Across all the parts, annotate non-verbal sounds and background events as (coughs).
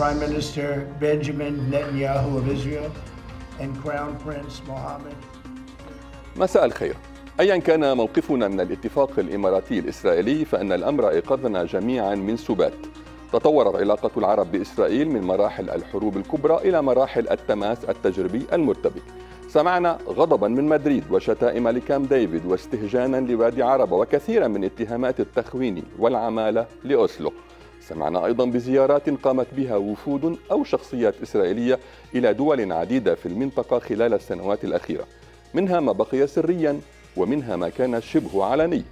Prime Minister Benjamin Netanyahu of Israel and Crown Prince Mohammed. مساء الخير. ايا كان موقفنا من الاتفاق الاماراتي الاسرائيلي فان الامر ايقظنا جميعا من سبات. تطورت علاقة العرب بإسرائيل من مراحل الحروب الكبرى إلى مراحل التماس التجريبي المرتبك سمعنا غضبا من مدريد وشتائم لكام ديفيد واستهجانا لوادي عربة وكثيرا من اتهامات التخوين والعمالة لأوسلو سمعنا أيضا بزيارات قامت بها وفود أو شخصيات إسرائيلية إلى دول عديدة في المنطقة خلال السنوات الأخيرة منها ما بقي سريا ومنها ما كان شبه علني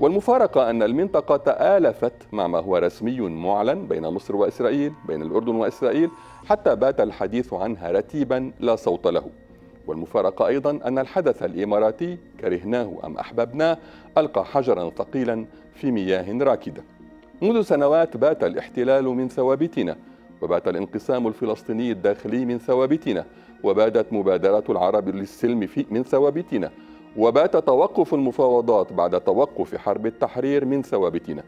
والمفارقة أن المنطقة تآلفت مع ما هو رسمي معلن بين مصر وإسرائيل بين الأردن وإسرائيل حتى بات الحديث عنها رتيبا لا صوت له والمفارقة أيضا أن الحدث الإماراتي كرهناه أم أحببناه ألقى حجرا ثقيلا في مياه راكده منذ سنوات بات الاحتلال من ثوابتنا وبات الانقسام الفلسطيني الداخلي من ثوابتنا وبادت مبادرة العرب للسلم في من ثوابتنا وبات توقف المفاوضات بعد توقف حرب التحرير من ثوابتنا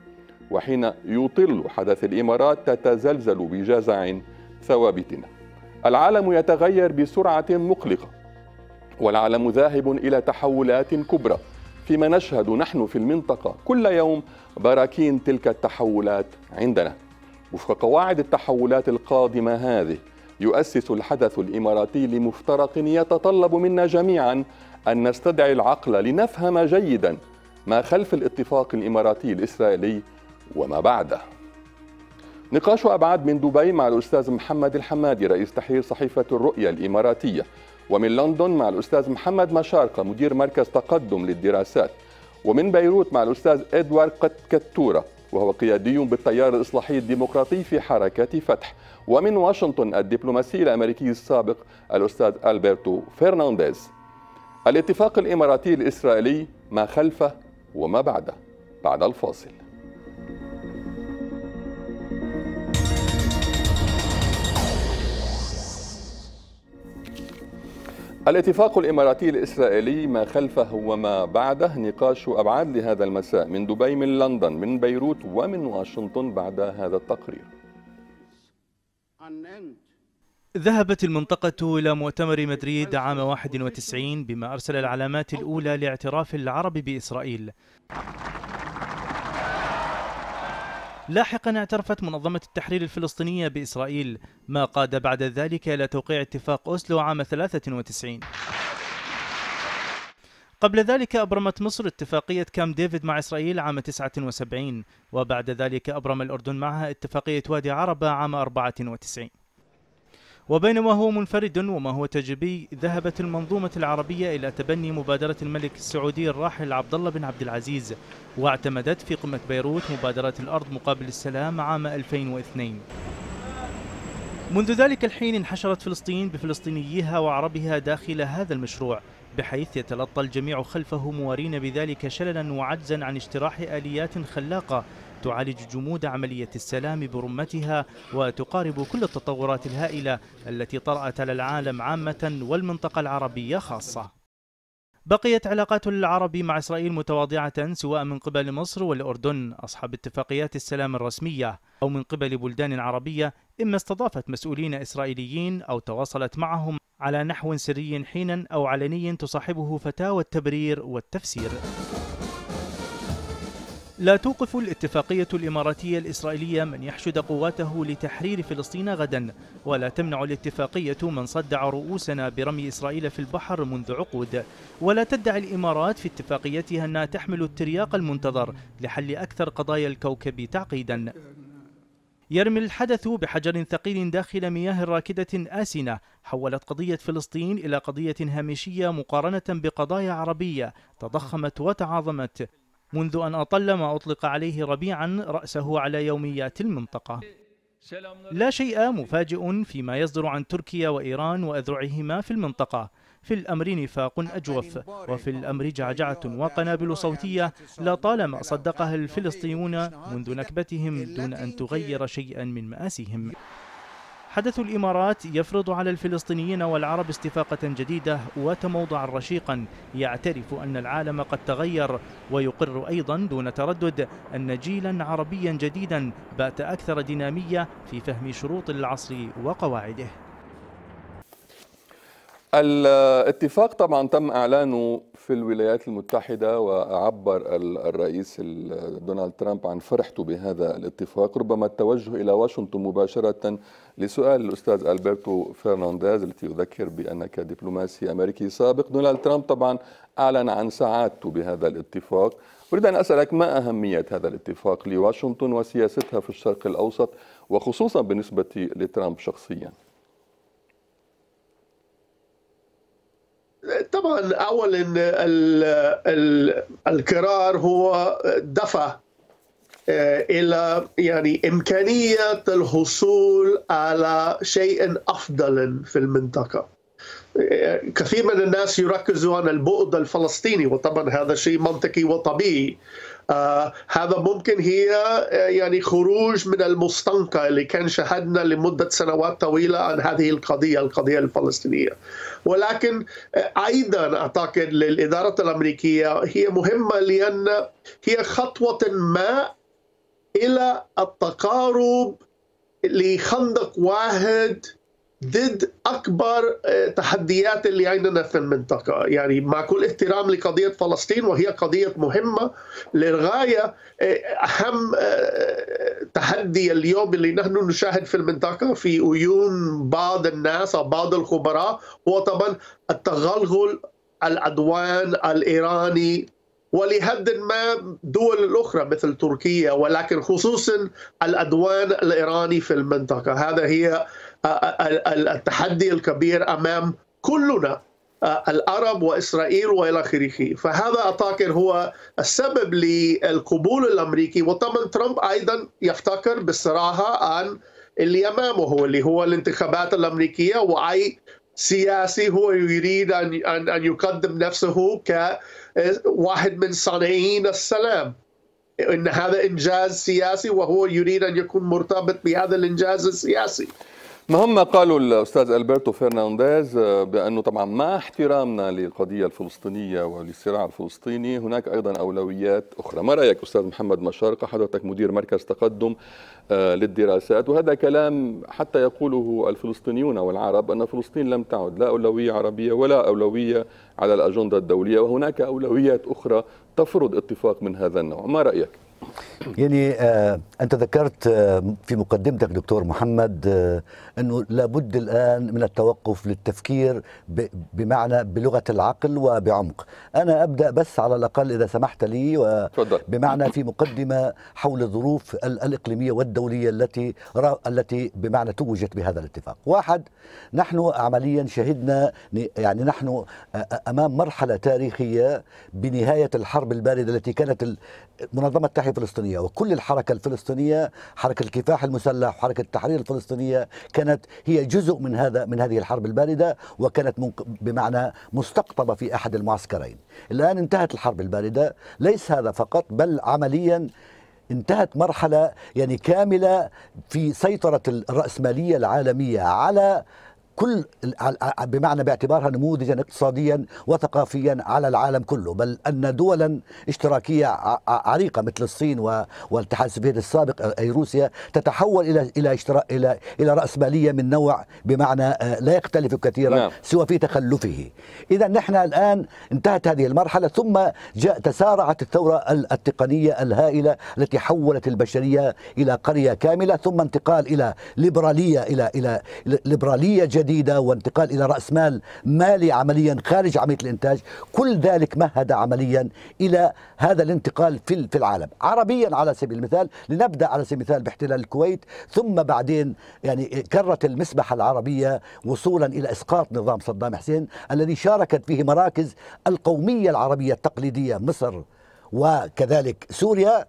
وحين يطل حدث الإمارات تتزلزل بجزع ثوابتنا العالم يتغير بسرعة مقلقة والعالم ذاهب إلى تحولات كبرى فيما نشهد نحن في المنطقة كل يوم براكين تلك التحولات عندنا وفق قواعد التحولات القادمة هذه يؤسس الحدث الإماراتي لمفترق يتطلب منا جميعا أن نستدعي العقل لنفهم جيدا ما خلف الاتفاق الإماراتي الإسرائيلي وما بعده نقاش أبعاد من دبي مع الأستاذ محمد الحمادي رئيس تحرير صحيفة الرؤية الإماراتية ومن لندن مع الأستاذ محمد مشارقة مدير مركز تقدم للدراسات ومن بيروت مع الأستاذ إدوارد كتورة وهو قيادي بالتيار الإصلاحي الديمقراطي في حركة فتح ومن واشنطن الدبلوماسي الأمريكي السابق الأستاذ ألبرتو فرنانديز الاتفاق الإماراتي الإسرائيلي ما خلفه وما بعده بعد الفاصل الاتفاق الاماراتي الاسرائيلي ما خلفه وما بعده نقاش ابعاد لهذا المساء من دبي من لندن من بيروت ومن واشنطن بعد هذا التقرير. ذهبت المنطقة إلى مؤتمر مدريد عام 91 بما أرسل العلامات الأولى لاعتراف العرب بإسرائيل لاحقا اعترفت منظمة التحرير الفلسطينية بإسرائيل ما قاد بعد ذلك إلى توقيع اتفاق أوسلو عام 93 قبل ذلك أبرمت مصر اتفاقية كام ديفيد مع إسرائيل عام 79 وبعد ذلك أبرم الأردن معها اتفاقية وادي عربة عام 94 وبينما هو منفرد وما هو تجبي ذهبت المنظومة العربية إلى تبني مبادرة الملك السعودي الراحل عبد الله بن عبد العزيز واعتمدت في قمة بيروت مبادرة الأرض مقابل السلام عام 2002 منذ ذلك الحين انحشرت فلسطين بفلسطينيها وعربها داخل هذا المشروع بحيث يتلطى الجميع خلفه موارين بذلك شللا وعجزا عن اجتراح آليات خلاقة تعالج جمود عملية السلام برمتها وتقارب كل التطورات الهائلة التي طرأت على العالم عامة والمنطقة العربية خاصة بقيت علاقات العرب مع إسرائيل متواضعة سواء من قبل مصر والأردن أصحاب اتفاقيات السلام الرسمية أو من قبل بلدان عربية إما استضافت مسؤولين إسرائيليين أو تواصلت معهم على نحو سري حينا أو علني تصاحبه فتاوى التبرير والتفسير لا توقف الاتفاقية الإماراتية الإسرائيلية من يحشد قواته لتحرير فلسطين غدا ولا تمنع الاتفاقية من صدع رؤوسنا برمي إسرائيل في البحر منذ عقود ولا تدعي الإمارات في اتفاقيتها أنها تحمل الترياق المنتظر لحل أكثر قضايا الكوكب تعقيدا يرمي الحدث بحجر ثقيل داخل مياه راكدة آسنة حولت قضية فلسطين إلى قضية هامشية مقارنة بقضايا عربية تضخمت وتعاظمت منذ أن أطل ما أطلق عليه ربيعا رأسه على يوميات المنطقة لا شيء مفاجئ فيما يصدر عن تركيا وإيران وأذرعهما في المنطقة في الأمر نفاق أجوف وفي الأمر جعجعة وقنابل صوتية لا طالما صدقها الفلسطينيون منذ نكبتهم دون أن تغير شيئا من مآسيهم حدث الإمارات يفرض على الفلسطينيين والعرب استفاقة جديدة وتموضعا رشيقا يعترف أن العالم قد تغير ويقر أيضا دون تردد أن جيلا عربيا جديدا بات أكثر دينامية في فهم شروط العصر وقواعده الاتفاق طبعا تم اعلانه في الولايات المتحده وعبر الرئيس دونالد ترامب عن فرحته بهذا الاتفاق ربما التوجه الى واشنطن مباشره لسؤال الاستاذ البرتو فرنانديز التي يذكر بانك دبلوماسي امريكي سابق دونالد ترامب طبعا اعلن عن سعادته بهذا الاتفاق اريد ان اسالك ما اهميه هذا الاتفاق لواشنطن وسياستها في الشرق الاوسط وخصوصا بالنسبه لترامب شخصيا طبعا اولا ال ال القرار هو دفع آه، الى يعني امكانيه الحصول على شيء افضل في المنطقه آه، كثير من الناس يركزوا على البعد الفلسطيني وطبعا هذا شيء منطقي وطبيعي آه، هذا ممكن هي آه، يعني خروج من المستنقع اللي كان شهدنا لمدة سنوات طويلة عن هذه القضية القضية الفلسطينية ولكن آه، أيضا أعتقد للإدارة الأمريكية هي مهمة لأن هي خطوة ما إلى التقارب لخندق واحد ضد اكبر آه، تحديات اللي عندنا في المنطقه، يعني مع كل احترام لقضيه فلسطين وهي قضيه مهمه للغايه آه، اهم آه، تحدي اليوم اللي نحن نشاهد في المنطقه في عيون بعض الناس او بعض الخبراء هو طبعا التغلغل العدوان الايراني ولحد ما دول الأخرى مثل تركيا ولكن خصوصا الأدوان الإيراني في المنطقة هذا هي التحدي الكبير امام كلنا العرب واسرائيل والى اخره، فهذا اعتقد هو السبب للقبول الامريكي وطبعا ترامب ايضا يفتكر بصراحه عن اللي امامه اللي هو الانتخابات الامريكيه واي سياسي هو يريد ان ان, أن يقدم نفسه كواحد من صانعين السلام. ان هذا انجاز سياسي وهو يريد ان يكون مرتبط بهذا الانجاز السياسي. ما هم قالوا الاستاذ البرتو فرنانديز آه، بانه طبعا مع احترامنا للقضيه الفلسطينيه وللصراع الفلسطيني هناك ايضا اولويات اخرى، ما رايك استاذ محمد مشارقه حضرتك مدير مركز تقدم آه، للدراسات وهذا كلام حتى يقوله الفلسطينيون والعرب ان فلسطين لم تعد لا اولويه عربيه ولا اولويه على الاجنده الدوليه وهناك اولويات اخرى تفرض اتفاق من هذا النوع، ما رايك؟ يعني آه، انت ذكرت في مقدمتك دكتور محمد أنه لابد الآن من التوقف للتفكير بمعنى بلغة العقل وبعمق أنا أبدأ بس على الأقل إذا سمحت لي بمعنى في مقدمة حول الظروف الإقليمية والدولية التي التي بمعنى توجت بهذا الاتفاق واحد نحن عمليا شهدنا يعني نحن أمام مرحلة تاريخية بنهاية الحرب الباردة التي كانت منظمة التحرير الفلسطينية وكل الحركة الفلسطينية حركة الكفاح المسلح وحركة التحرير الفلسطينية كان كانت هي جزء من هذا من هذه الحرب البارده وكانت بمعنى مستقطبه في احد المعسكرين. الان انتهت الحرب البارده، ليس هذا فقط بل عمليا انتهت مرحله يعني كامله في سيطره الراسماليه العالميه على كل بمعنى باعتبارها نموذجا اقتصاديا وثقافيا على العالم كله بل أن دولا اشتراكية عريقة مثل الصين والاتحاد السوفيتي السابق أي روسيا تتحول إلى إلى اشترا إلى إلى رأسمالية من نوع بمعنى آه، لا يختلف كثيرا نعم. سوى في تخلفه إذا نحن الآن انتهت هذه المرحلة ثم جاء تسارعت الثورة التقنية الهائلة التي حولت البشرية إلى قرية كاملة ثم انتقال إلى ليبرالية إلى إلى ليبرالية جديدة جديدة وانتقال إلى رأس مال مالي عمليا خارج عملية الإنتاج كل ذلك مهد عمليا إلى هذا الانتقال في في العالم عربيا على سبيل المثال لنبدأ على سبيل المثال باحتلال الكويت ثم بعدين يعني كرت المسبحة العربية وصولا إلى إسقاط نظام صدام حسين الذي شاركت فيه مراكز القومية العربية التقليدية مصر وكذلك سوريا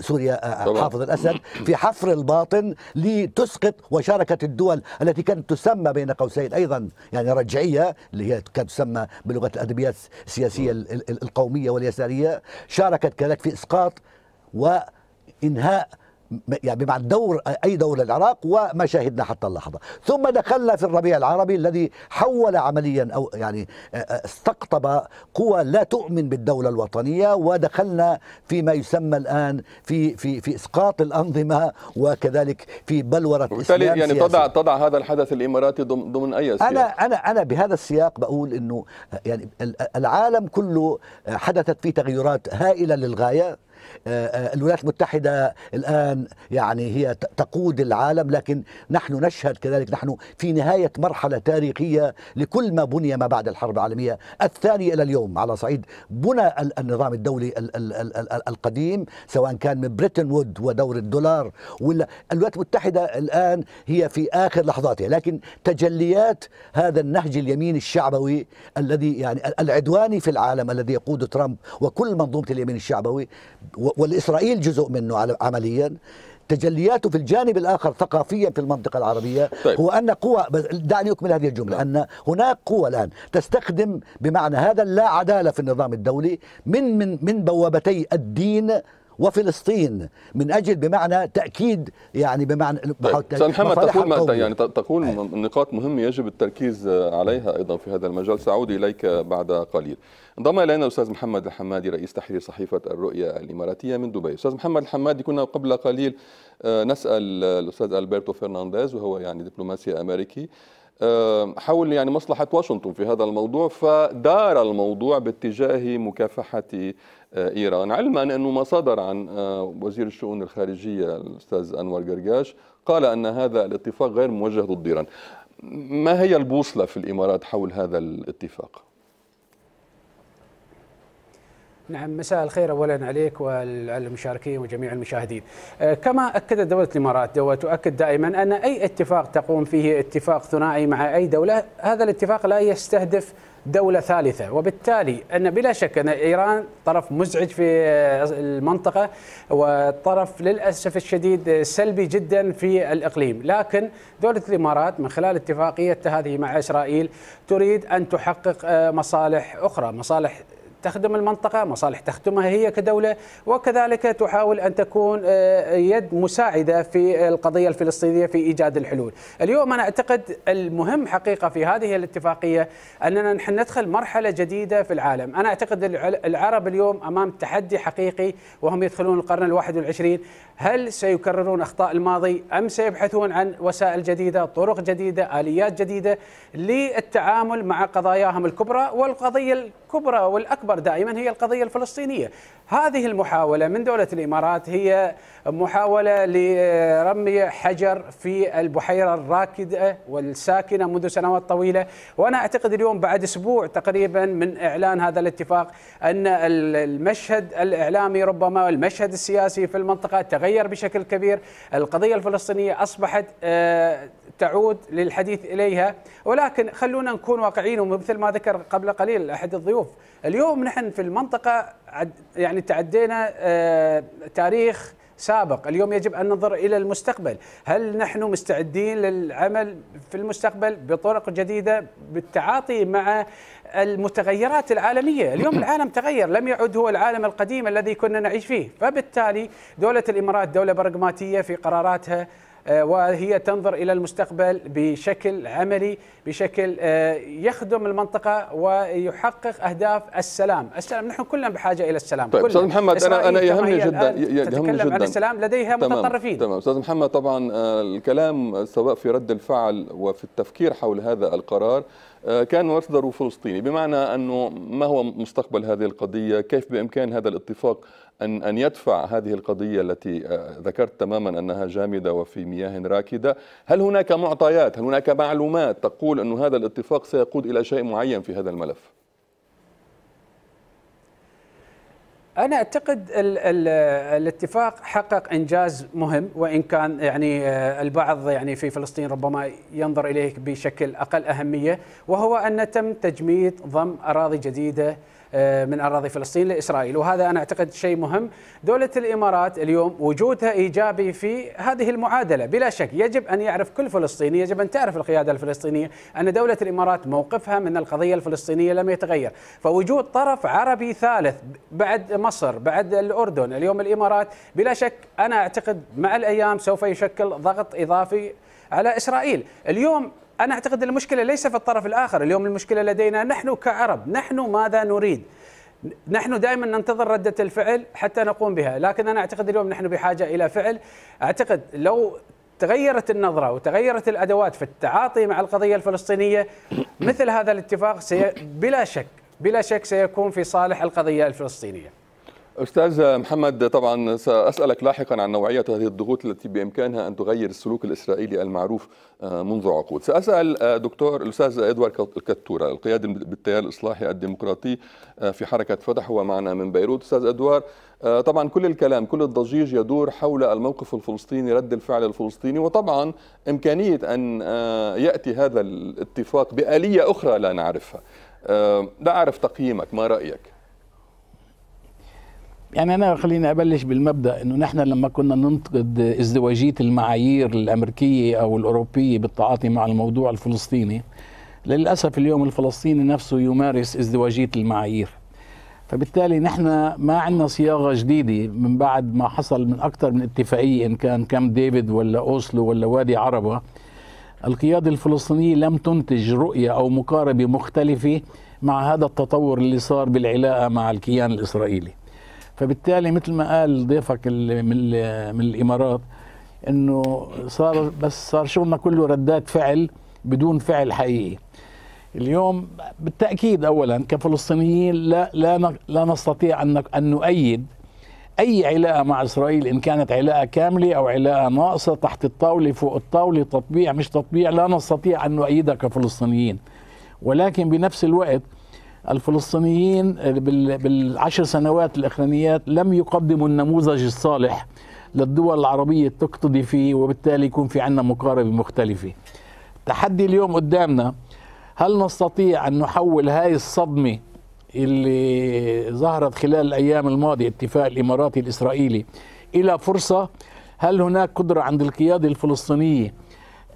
سوريا آه، آه، حافظ الاسد في حفر الباطن لتسقط وشاركت الدول التي كانت تسمى بين قوسين ايضا يعني رجعيه اللي هي كانت تسمى بلغه الادبيات السياسيه القوميه واليساريه شاركت كذلك في اسقاط وانهاء يعني مع الدور اي دور العراق وما شاهدنا حتى اللحظه، ثم دخلنا في الربيع العربي الذي حول عمليا او يعني آه، آه، استقطب قوى لا تؤمن بالدوله الوطنيه ودخلنا فيما يسمى الان في في في اسقاط الانظمه وكذلك في بلوره بالتالي يعني تضع تضع هذا الحدث الاماراتي ضمن اي سياق؟ انا انا انا بهذا السياق بقول انه آه، يعني العالم كله حدثت فيه تغيرات هائله للغايه آه، آه، الولايات المتحدة الآن يعني هي تقود العالم لكن نحن نشهد كذلك نحن في نهاية مرحلة تاريخية لكل ما بني ما بعد الحرب العالمية الثانية إلى اليوم على صعيد بنى النظام الدولي القديم سواء كان من بريتن وود ودور الدولار ولا الولايات المتحدة الآن هي في آخر لحظاتها لكن تجليات هذا النهج اليمين الشعبوي الذي يعني العدواني في العالم الذي يقوده ترامب وكل منظومة اليمين الشعبوي والإسرائيل جزء منه عمليا تجلياته في الجانب الاخر ثقافيا في المنطقه العربيه طيب. هو ان قوى دعني اكمل هذه الجمله نعم. ان هناك قوى الان تستخدم بمعنى هذا اللا عداله في النظام الدولي من من من بوابتي الدين وفلسطين من اجل بمعنى تاكيد يعني بمعنى طيب. محمد تقول ما يعني تقول نقاط مهمه يجب التركيز عليها ايضا في هذا المجال ساعود اليك بعد قليل انضم الينا الاستاذ محمد الحمادي رئيس تحرير صحيفه الرؤيه الاماراتيه من دبي استاذ محمد الحمادي كنا قبل قليل آه، نسال الاستاذ البرتو فرنانديز وهو يعني دبلوماسي امريكي آه، حول يعني مصلحة واشنطن في هذا الموضوع فدار الموضوع باتجاه مكافحة إيران علما أنه ما صدر عن آه، وزير الشؤون الخارجية الأستاذ أنور قرقاش قال أن هذا الاتفاق غير موجه ضد إيران ما هي البوصلة في الإمارات حول هذا الاتفاق؟ نعم مساء الخير اولا عليك وعلى المشاركين وجميع المشاهدين. آه، كما اكدت دوله الامارات وتؤكد دائما ان اي اتفاق تقوم فيه اتفاق ثنائي مع اي دوله هذا الاتفاق لا يستهدف دولة ثالثة وبالتالي أن بلا شك أن إيران طرف مزعج في آه، المنطقة وطرف للأسف الشديد سلبي جدا في الإقليم لكن دولة الإمارات من خلال اتفاقيتها هذه مع إسرائيل تريد أن تحقق آه، مصالح أخرى مصالح تخدم المنطقة مصالح تخدمها هي كدولة وكذلك تحاول أن تكون آه، يد مساعدة في القضية الفلسطينية في إيجاد الحلول اليوم أنا أعتقد المهم حقيقة في هذه الاتفاقية أننا نحن ندخل مرحلة جديدة في العالم أنا أعتقد العرب اليوم أمام تحدي حقيقي وهم يدخلون القرن الواحد والعشرين هل سيكررون اخطاء الماضي ام سيبحثون عن وسائل جديده، طرق جديده، اليات جديده للتعامل مع قضاياهم الكبرى والقضيه الكبرى والاكبر دائما هي القضيه الفلسطينيه. هذه المحاوله من دوله الامارات هي محاوله لرمي حجر في البحيره الراكده والساكنه منذ سنوات طويله، وانا اعتقد اليوم بعد اسبوع تقريبا من اعلان هذا الاتفاق ان المشهد الاعلامي ربما المشهد السياسي في المنطقه تغير تغير بشكل كبير القضية الفلسطينية أصبحت آه، تعود للحديث إليها ولكن خلونا نكون واقعيين ومثل ما ذكر قبل قليل أحد الضيوف اليوم نحن في المنطقة يعني تعدينا آه، تاريخ سابق اليوم يجب أن ننظر إلى المستقبل هل نحن مستعدين للعمل في المستقبل بطرق جديدة بالتعاطي مع المتغيرات العالمية اليوم (clears throat) العالم تغير لم يعد هو العالم القديم الذي كنا نعيش فيه فبالتالي دولة الإمارات دولة برغماتية في قراراتها آه، وهي تنظر إلى المستقبل بشكل عملي بشكل آه، يخدم المنطقة ويحقق أهداف السلام السلام نحن كلنا بحاجة إلى السلام طيب أستاذ محمد أنا, أنا يهمني جدا يهمني جدا عن السلام لديها متطرفين تمام أستاذ محمد طبعا آه، الكلام سواء في رد الفعل وفي التفكير حول هذا القرار آه، كان مصدره فلسطيني بمعنى أنه ما هو مستقبل هذه القضية كيف بإمكان هذا الاتفاق أن أن يدفع هذه القضية التي آه، ذكرت تماما أنها جامدة وفي مياه راكدة هل هناك معطيات هل هناك معلومات تقول أن هذا الاتفاق سيقود إلى شيء معين في هذا الملف انا اعتقد الـ الـ الاتفاق حقق انجاز مهم وان كان يعني آه، البعض يعني في فلسطين ربما ينظر اليه بشكل اقل اهميه وهو ان تم تجميد ضم اراضي جديده آه، من أراضي فلسطين لإسرائيل وهذا أنا أعتقد شيء مهم دولة الإمارات اليوم وجودها إيجابي في هذه المعادلة بلا شك يجب أن يعرف كل فلسطيني يجب أن تعرف القيادة الفلسطينية أن دولة الإمارات موقفها من القضية الفلسطينية لم يتغير فوجود طرف عربي ثالث بعد مصر بعد الأردن اليوم الإمارات بلا شك أنا أعتقد مع الأيام سوف يشكل ضغط إضافي على إسرائيل اليوم انا اعتقد المشكله ليس في الطرف الاخر اليوم المشكله لدينا نحن كعرب نحن ماذا نريد نحن دائما ننتظر ردة الفعل حتى نقوم بها لكن أنا أعتقد اليوم نحن بحاجة إلى فعل أعتقد لو تغيرت النظرة وتغيرت الأدوات في التعاطي مع القضية الفلسطينية مثل هذا الاتفاق بلا شك بلا شك سيكون في صالح القضية الفلسطينية استاذ محمد طبعا ساسالك لاحقا عن نوعيه هذه الضغوط التي بامكانها ان تغير السلوك الاسرائيلي المعروف آه، منذ عقود. ساسال آه، دكتور الاستاذ ادوارد كتوره القيادي بالتيار الاصلاحي الديمقراطي آه، في حركه فتح هو معنا من بيروت. استاذ ادوار طبعا كل الكلام كل الضجيج يدور حول الموقف الفلسطيني رد الفعل الفلسطيني وطبعا امكانيه ان ياتي هذا الاتفاق باليه اخرى لا نعرفها. لا اعرف تقييمك ما رايك؟ يعني انا خليني ابلش بالمبدا انه نحن لما كنا ننتقد ازدواجيه المعايير الامريكيه او الاوروبيه بالتعاطي مع الموضوع الفلسطيني للاسف اليوم الفلسطيني نفسه يمارس ازدواجيه المعايير فبالتالي نحن ما عندنا صياغه جديده من بعد ما حصل من اكثر من اتفاقيه ان كان كام ديفيد ولا اوسلو ولا وادي عربه القياده الفلسطينيه لم تنتج رؤيه او مقاربه مختلفه مع هذا التطور اللي صار بالعلاقه مع الكيان الاسرائيلي فبالتالي مثل ما قال ضيفك من من الامارات انه صار بس صار شغلنا كله ردات فعل بدون فعل حقيقي اليوم بالتاكيد اولا كفلسطينيين لا لا لا نستطيع ان ان نؤيد اي علاقه مع اسرائيل ان كانت علاقه كامله او علاقه ناقصه تحت الطاوله فوق الطاوله تطبيع مش تطبيع لا نستطيع ان نؤيدها كفلسطينيين ولكن بنفس الوقت الفلسطينيين بالعشر سنوات الأخرانيات لم يقدموا النموذج الصالح للدول العربية تقتدي فيه وبالتالي يكون في عندنا مقاربة مختلفة تحدي اليوم قدامنا هل نستطيع أن نحول هاي الصدمة اللي ظهرت خلال الأيام الماضية اتفاق الإماراتي الإسرائيلي إلى فرصة هل هناك قدرة عند القيادة الفلسطينية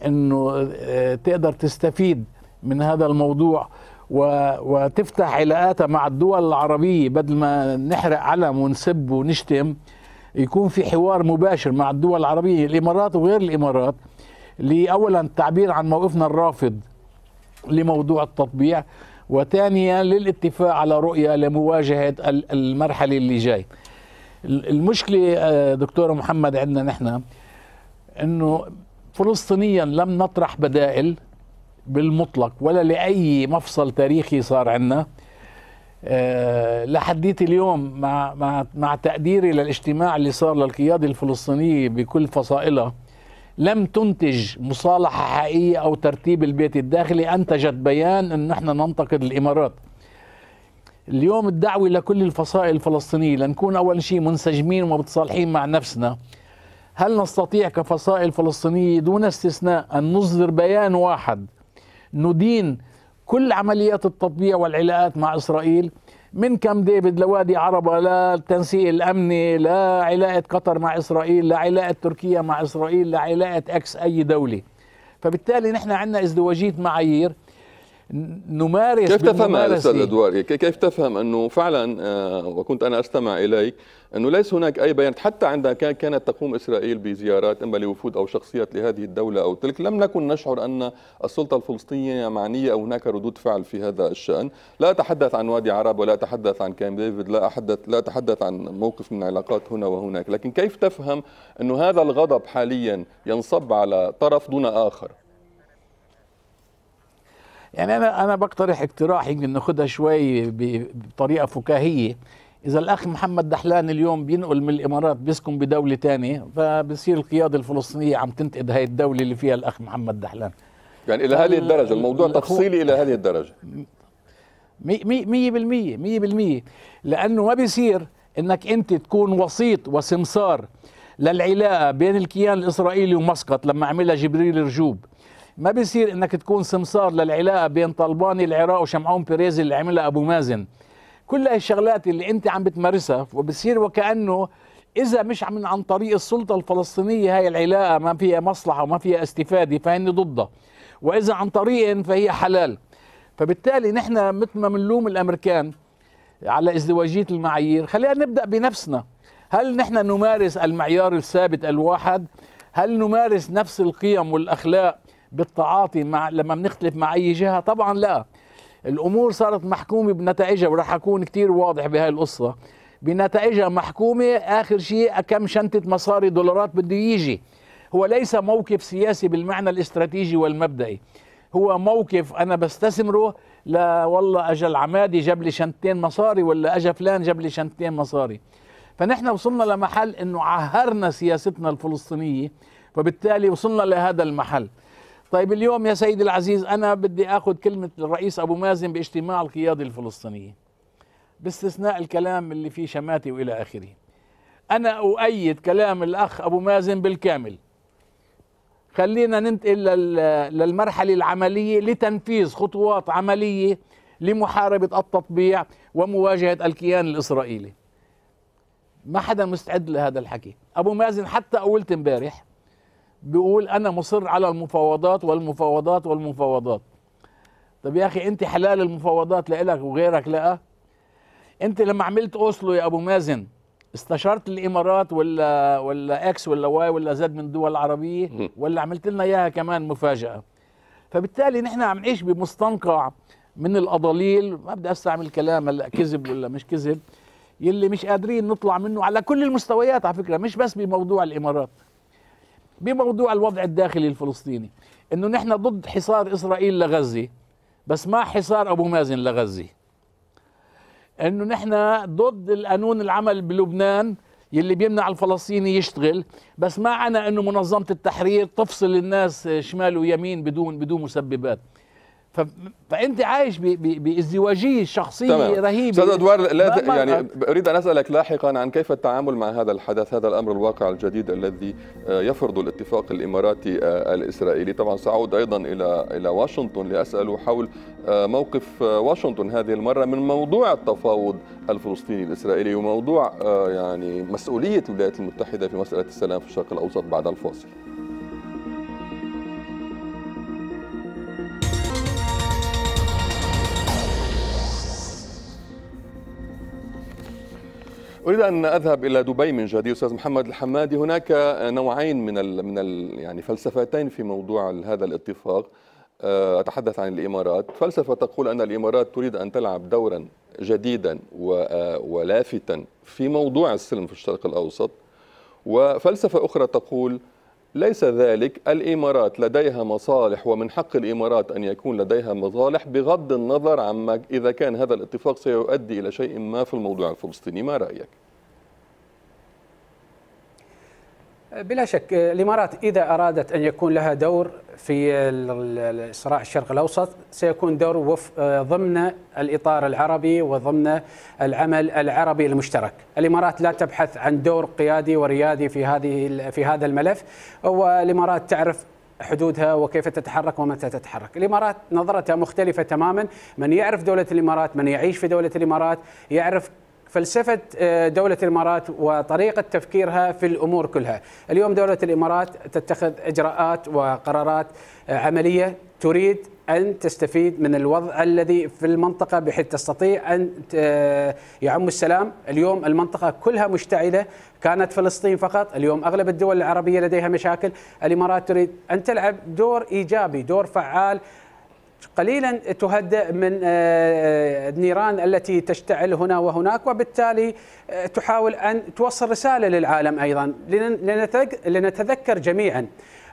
أنه آه، تقدر تستفيد من هذا الموضوع وتفتح علاقاتها مع الدول العربية بدل ما نحرق علم ونسب ونشتم يكون في حوار مباشر مع الدول العربية الإمارات وغير الإمارات لأولا التعبير عن موقفنا الرافض لموضوع التطبيع وثانيا للاتفاق على رؤية لمواجهة المرحلة اللي جاي المشكلة آه، دكتور محمد عندنا نحن أنه فلسطينيا لم نطرح بدائل بالمطلق ولا لأي مفصل تاريخي صار عندنا آه، لحديت اليوم مع مع مع تقديري للاجتماع اللي صار للقياده الفلسطينيه بكل فصائلها لم تنتج مصالحه حقيقيه او ترتيب البيت الداخلي انتجت بيان ان نحن ننتقد الامارات اليوم الدعوه لكل الفصائل الفلسطينيه لنكون اول شيء منسجمين ومتصالحين مع نفسنا هل نستطيع كفصائل فلسطينيه دون استثناء ان نصدر بيان واحد ندين كل عمليات التطبيع والعلاقات مع إسرائيل من كام ديفيد لوادي عربة لا التنسيق الأمني لا علاقة قطر مع إسرائيل لا علاقة تركيا مع إسرائيل لا علاقة أكس أي دولة فبالتالي نحن عندنا ازدواجية معايير نمارس كيف تفهمها استاذ ادوار كيف تفهم انه فعلا آه، وكنت انا استمع اليك انه ليس هناك اي بيان حتى عندما كانت تقوم اسرائيل بزيارات اما لوفود او شخصيات لهذه الدوله او تلك لم نكن نشعر ان السلطه الفلسطينيه معنيه او هناك ردود فعل في هذا الشان، لا اتحدث عن وادي عرب ولا اتحدث عن كام ديفيد، لا احدث لا اتحدث عن موقف من علاقات هنا وهناك، لكن كيف تفهم انه هذا الغضب حاليا ينصب على طرف دون اخر؟ يعني انا انا بقترح اقتراح يمكن ناخذها شوي بطريقه فكاهيه اذا الاخ محمد دحلان اليوم بينقل من الامارات بيسكن بدوله تانية فبصير القياده الفلسطينيه عم تنتقد هاي الدوله اللي فيها الاخ محمد دحلان يعني الى هذه الدرجه الموضوع تفصيلي الى هذه الدرجه مية بالمية مية بالمية لأنه ما بيصير أنك أنت تكون وسيط وسمسار للعلاقة بين الكيان الإسرائيلي ومسقط لما عملها جبريل رجوب ما بيصير انك تكون سمسار للعلاقه بين طلباني العراق وشمعون بيريز اللي عملها ابو مازن كل الشغلات اللي انت عم بتمارسها وبصير وكانه اذا مش من عن طريق السلطه الفلسطينيه هاي العلاقه ما فيها مصلحه وما فيها استفاده فهن ضدها واذا عن طريق فهي حلال فبالتالي نحن مثل ما بنلوم الامريكان على ازدواجيه المعايير خلينا نبدا بنفسنا هل نحن نمارس المعيار الثابت الواحد هل نمارس نفس القيم والاخلاق بالتعاطي مع لما بنختلف مع اي جهه طبعا لا الامور صارت محكومه بنتائجها وراح اكون كثير واضح بهاي القصه بنتائجها محكومه اخر شيء كم شنطه مصاري دولارات بده يجي هو ليس موقف سياسي بالمعنى الاستراتيجي والمبدئي هو موقف انا بستثمره لا والله اجى العمادي جاب لي شنطتين مصاري ولا اجى فلان جاب لي شنطتين مصاري فنحن وصلنا لمحل انه عهرنا سياستنا الفلسطينيه فبالتالي وصلنا لهذا المحل طيب اليوم يا سيدي العزيز أنا بدي أخذ كلمة الرئيس أبو مازن باجتماع القيادة الفلسطينية باستثناء الكلام اللي فيه شماتي وإلى آخره أنا أؤيد كلام الأخ أبو مازن بالكامل خلينا ننتقل للمرحلة العملية لتنفيذ خطوات عملية لمحاربة التطبيع ومواجهة الكيان الإسرائيلي ما حدا مستعد لهذا الحكي أبو مازن حتى أولت امبارح بيقول انا مصر على المفاوضات والمفاوضات والمفاوضات طب يا اخي انت حلال المفاوضات لإلك وغيرك لا انت لما عملت اوسلو يا ابو مازن استشرت الامارات ولا ولا اكس ولا واي ولا زد من دول عربيه ولا عملت لنا اياها كمان مفاجاه فبالتالي نحن عم نعيش بمستنقع من الاضاليل ما بدي استعمل كلام هلا كذب ولا مش كذب يلي مش قادرين نطلع منه على كل المستويات على فكره مش بس بموضوع الامارات بموضوع الوضع الداخلي الفلسطيني انه نحن ضد حصار اسرائيل لغزه بس ما حصار ابو مازن لغزه انه نحن ضد القانون العمل بلبنان يلي بيمنع الفلسطيني يشتغل بس ما عنا انه منظمه التحرير تفصل الناس شمال ويمين بدون بدون مسببات فانت عايش بازدواجيه شخصيه تمام. رهيبه استاذ ادوار لا يعني اريد ان اسالك لاحقا عن كيف التعامل مع هذا الحدث هذا الامر الواقع الجديد الذي آه، يفرض الاتفاق الاماراتي آه، الاسرائيلي طبعا ساعود ايضا الى الى واشنطن لاساله حول آه، موقف واشنطن هذه المره من موضوع التفاوض الفلسطيني الاسرائيلي وموضوع يعني مسؤوليه الولايات المتحده في مساله السلام في الشرق الاوسط بعد الفاصل اريد ان اذهب الى دبي من جديد استاذ محمد الحمادي هناك نوعين من الـ من الـ يعني فلسفتين في موضوع هذا الاتفاق آه، اتحدث عن الامارات فلسفه تقول ان الامارات تريد ان تلعب دورا جديدا آه، ولافتا في موضوع السلم في الشرق الاوسط وفلسفه اخرى تقول ليس ذلك الإمارات لديها مصالح ومن حق الإمارات أن يكون لديها مصالح بغض النظر عما إذا كان هذا الاتفاق سيؤدي إلى شيء ما في الموضوع الفلسطيني ما رأيك؟ بلا شك الامارات اذا ارادت ان يكون لها دور في الصراع الشرق الاوسط سيكون دور آه، ضمن الاطار العربي وضمن العمل العربي المشترك. الامارات لا تبحث عن دور قيادي وريادي في هذه في هذا الملف والامارات تعرف حدودها وكيف تتحرك ومتى تتحرك الإمارات نظرتها مختلفة تماما من يعرف دولة الإمارات من يعيش في دولة الإمارات يعرف فلسفه آه، دوله الامارات وطريقه تفكيرها في الامور كلها. اليوم دوله الامارات تتخذ اجراءات وقرارات آه، عمليه تريد أن تستفيد من الوضع الذي في المنطقة بحيث تستطيع أن آه، يعم السلام اليوم المنطقة كلها مشتعلة كانت فلسطين فقط اليوم أغلب الدول العربية لديها مشاكل الإمارات تريد أن تلعب دور إيجابي دور فعال قليلا تهدئ من آه، آه، النيران التي تشتعل هنا وهناك وبالتالي آه، تحاول ان توصل رساله للعالم ايضا لنتذكر جميعا